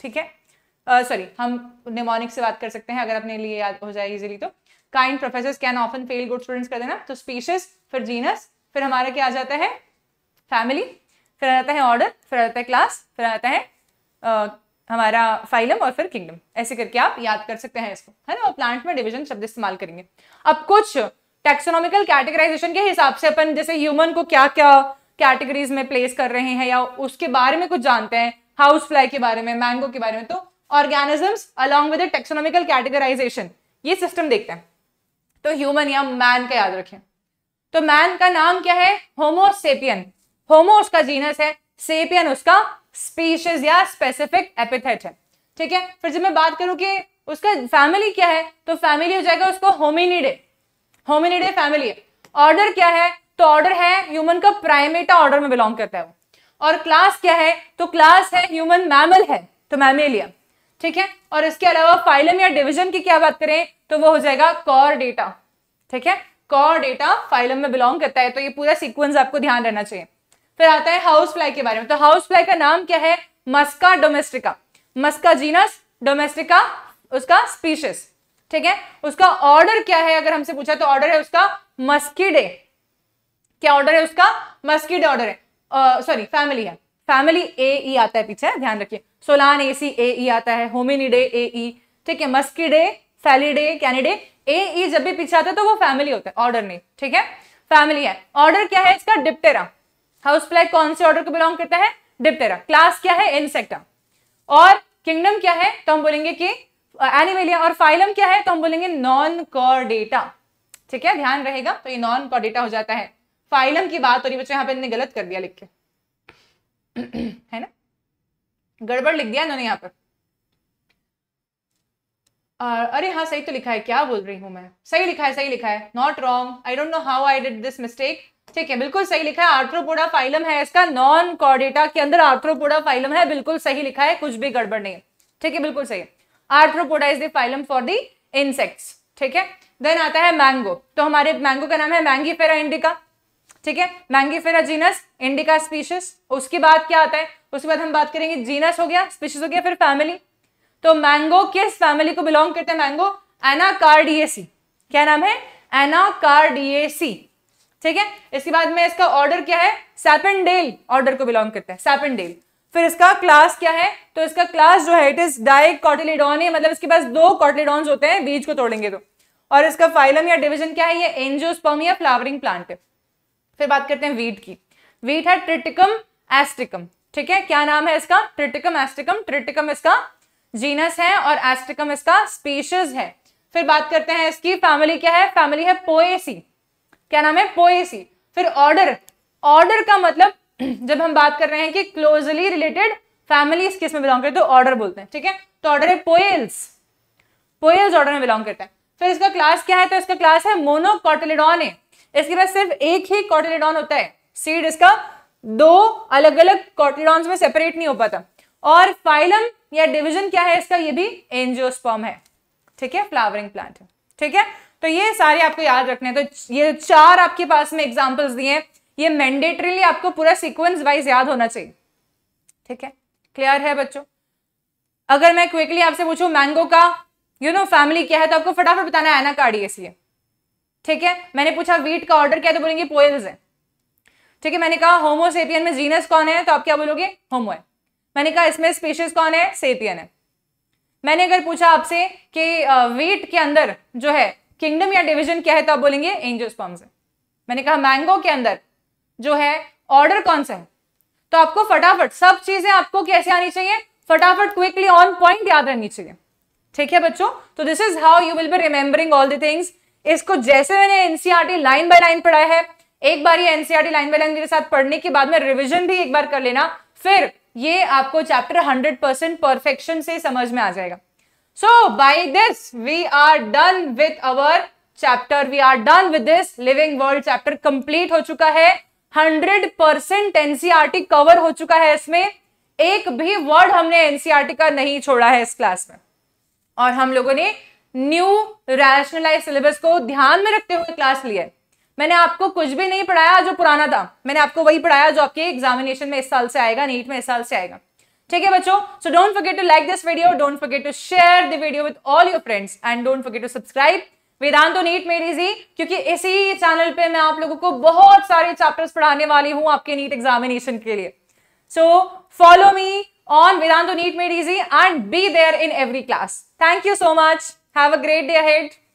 ठीक है सॉरी uh, हम निमोनिक से बात कर सकते हैं अगर अपने लिए याद हो जाए इजिली तो kind professor can often fail good students कर देना तो स्पीशीज फिर जीनस फिर हमारा क्या आ जाता है फैमिली फिर आ जाता है ऑर्डर फिर आ जाता है क्लास फिर आ जाता है हमारा फाइलम और फिर किंगडम ऐसे करके आप याद कर सकते हैं इसको है ना और प्लांट में डिविजन शब्द इस्तेमाल करेंगे अब कुछ टेक्सोनॉमिकल कैटेगराइजेशन के हिसाब से अपन जैसे ह्यूमन को क्या क्या कैटेगरीज में प्लेस कर रहे हैं या उसके बारे में कुछ जानते हैं हाउस फ्लाई के बारे में मैंगो के बारे में तो organisms along with taxonomical categorisation ये सिस्टम देखते हैं तो ह्यूमन या मैन का याद रखें तो मैन का नाम क्या है होमोसेपियन होमो उसका जीनस है सेपियन उसका स्पीशीज या स्पेसिफिक एपिथेट है ठीक है फिर जब मैं बात करूं कि उसका फैमिली क्या है तो फैमिली हो जाएगा उसको होमिनिडे होमिनिडे फैमिली ऑर्डर क्या है तो ऑर्डर है ह्यूमन का प्राइमेटा ऑर्डर में बिलोंग करता है वो और क्लास क्या है तो क्लास है ह्यूमन मैमल है तो मैमेलिया ठीक है और इसके अलावा फाइलम या डिविजन की क्या बात करें तो वो हो जाएगा कॉर डेटा ठीक है कॉर डेटा फाइलम में बिलोंग करता है तो ये पूरा सीक्वेंस आपको ध्यान रहना चाहिए फिर आता है हाउस फ्लाई के बारे में तो हाउस फ्लाई का नाम क्या है Musca domestica Musca genus domestica उसका स्पीशीज ठीक है उसका ऑर्डर क्या है अगर हमसे पूछा तो ऑर्डर है उसका मस्कीडे क्या ऑर्डर है उसका मस्कीडे ऑर्डर है सॉरी फैमिली है फैमिली ए ई आता है पीछे ध्यान रखिए सोलान ए सी ए ई आता है होमिनिडे ए ई ठीक है मस्कीडे फैलिडे कैनिडे ए ई जब भी पीछे आता है तो वो फैमिली होता है ऑर्डर नहीं ठीक है फैमिली है ऑर्डर क्या है इसका डिप्टेरा हाउस फ्लाई कौन से ऑर्डर को बिलोंग करता है डिप्टेरा क्लास क्या है इंसेक्टा और किंगडम क्या है तो हम बोलेंगे कि एनिमेलिया और फाइलम क्या है तो हम बोलेंगे नॉन कॉर्डेटा ठीक है ध्यान रहेगा तो ये नॉन कॉर्डेटा हो जाता है फाइलम की बात हो रही बच्चों यहां पे इन्होंने गलत कर दिया लिख के (clears throat) है ना गड़बड़ लिख दिया इन्होंने यहां पर और अरे हाँ सही तो लिखा है क्या बोल रही हूँ मैं सही लिखा है सही लिखा है not wrong I don't know how I did this mistake ठीक है बिल्कुल सही लिखा है आर्थ्रोपोडा फाइलम है इसका नॉन कॉर्डेटा के अंदर आर्थ्रोपोडा फाइलम है बिल्कुल सही लिखा है कुछ भी गड़बड़ नहीं है ठीक है बिल्कुल सही Arthropoda is the phylum for the insects ठीक है देन आता है मैंगो तो हमारे मैंगो का नाम है मैंगीफेरा इंडिका ठीक है मैंगीफेरा जीनस इंडिका स्पीशीज उसके बाद क्या आता है उसके बाद हम बात करेंगे जीनस हो गया स्पीशीज हो गया फिर फैमिली तो मैंगो किस फैमिली को बिलोंग करते हैं मैंगो एनाकार्डिएसी क्या नाम है एनाकार्डिएसी ठीक है इसके बाद में इसका ऑर्डर क्या है सैपेंडेल ऑर्डर को बिलोंग करता है सैपेंडेल फिर इसका क्लास क्या है तो इसका क्लास जो है इट इज कॉटिलिडॉन है मतलब इसके पास दो कॉटिलिडॉन होते हैं बीज को तोड़ेंगे तो और इसका फाइलम या डिविजन क्या है ये एंजियोस्पर्म या फ्लावरिंग प्लांट है फिर बात करते हैं वीट की वीट है ट्रिटिकम एस्ट्रिकम ठीक है क्या नाम है इसका ट्रिटिकम एस्ट्रिकम ट्रिटिकम इसका जीनस है और एस्ट्रिकम इसका स्पीशीज है फिर बात करते हैं इसकी फैमिली क्या है फैमिली है पोएसी क्या नाम है पोएसी फिर ऑर्डर ऑर्डर का मतलब (clears throat) जब हम बात कर रहे हैं कि क्लोजली रिलेटेड फैमिली किस में बिलोंग करते हैं तो ऑर्डर बोलते हैं ठीक है तो ऑर्डर है पोएल्स पोएल्स ऑर्डर में बिलोंग करते हैं फिर इसका क्लास क्या है तो इसका क्लास है मोनोकॉटिलिडॉन है इसके पास सिर्फ एक ही कॉटिलिडॉन होता है सीड इसका दो अलग अलग कॉटिलिडॉन्स में सेपरेट नहीं हो पाता और फाइलम या डिवीजन क्या है इसका ये भी एंजियोस्पर्म है ठीक है फ्लावरिंग प्लांट ठीक है तो ये सारे आपको याद रखने हैं तो ये चार आपके पास में एग्जाम्पल्स दिए हैं ये मैंडेटरीली आपको पूरा सिक्वेंस वाइज याद होना चाहिए ठीक है क्लियर है बच्चों अगर मैं क्विकली आपसे पूछूं मैंगो का यू नो फैमिली क्या है तो आपको फटाफट बताना है एनाकार्डियस ये ठीक है मैंने पूछा वीट का ऑर्डर क्या है तो बोलेंगे पोएल्स है ठीक है मैंने कहा होमोसेपियन में जीनस कौन है तो आप क्या बोलोगे होमो है मैंने कहा इसमें स्पीशीज कौन है सेपियन है मैंने अगर पूछा आपसे कि वीट के अंदर जो है किंगडम या डिविजन क्या है तो आप बोलेंगे एंजियोस्पर्म्स है मैंने कहा मैंगो के अंदर जो है ऑर्डर कौन सा है तो आपको फटाफट सब चीजें आपको कैसे आनी चाहिए फटाफट क्विकली ऑन पॉइंट याद रहनी चाहिए ठीक है बच्चों तो this is how you will be remembering all the things इसको जैसे मैंने एनसीआरटी लाइन बाय लाइन पढ़ा है एक बार ये एनसीआरटी लाइन बाय लाइन मेरे साथ पढ़ने के बाद में रिविजन भी एक बार कर लेना फिर ये आपको चैप्टर हंड्रेड परफेक्शन से समझ में आ जाएगा So by this, we are done with our chapter. We are done with this living world chapter complete हो चुका है 100% परसेंट एनसीआरटी कवर हो चुका है इसमें एक भी वर्ड हमने एनसीआरटी e का नहीं छोड़ा है इस क्लास में और हम लोगों ने न्यू रैशनलाइज सिलेबस को ध्यान में रखते हुए क्लास लिया है मैंने आपको कुछ भी नहीं पढ़ाया जो पुराना था मैंने आपको वही पढ़ाया जो आपके एग्जामिनेशन में इस साल से आएगा नीट में इस साल से आएगा ठीक है बच्चों so don't forget to like this video don't forget to share the video with all your friends and don't forget to subscribe Vedantu NEET made easy क्योंकि इसी चैनल पे मैं आप लोगों को बहुत सारे चैप्टर्स पढ़ाने वाली हूँ आपके नीट एग्जामिनेशन के लिए so follow me on Vedantu NEET made easy and be there in every class thank you so much have a great day ahead.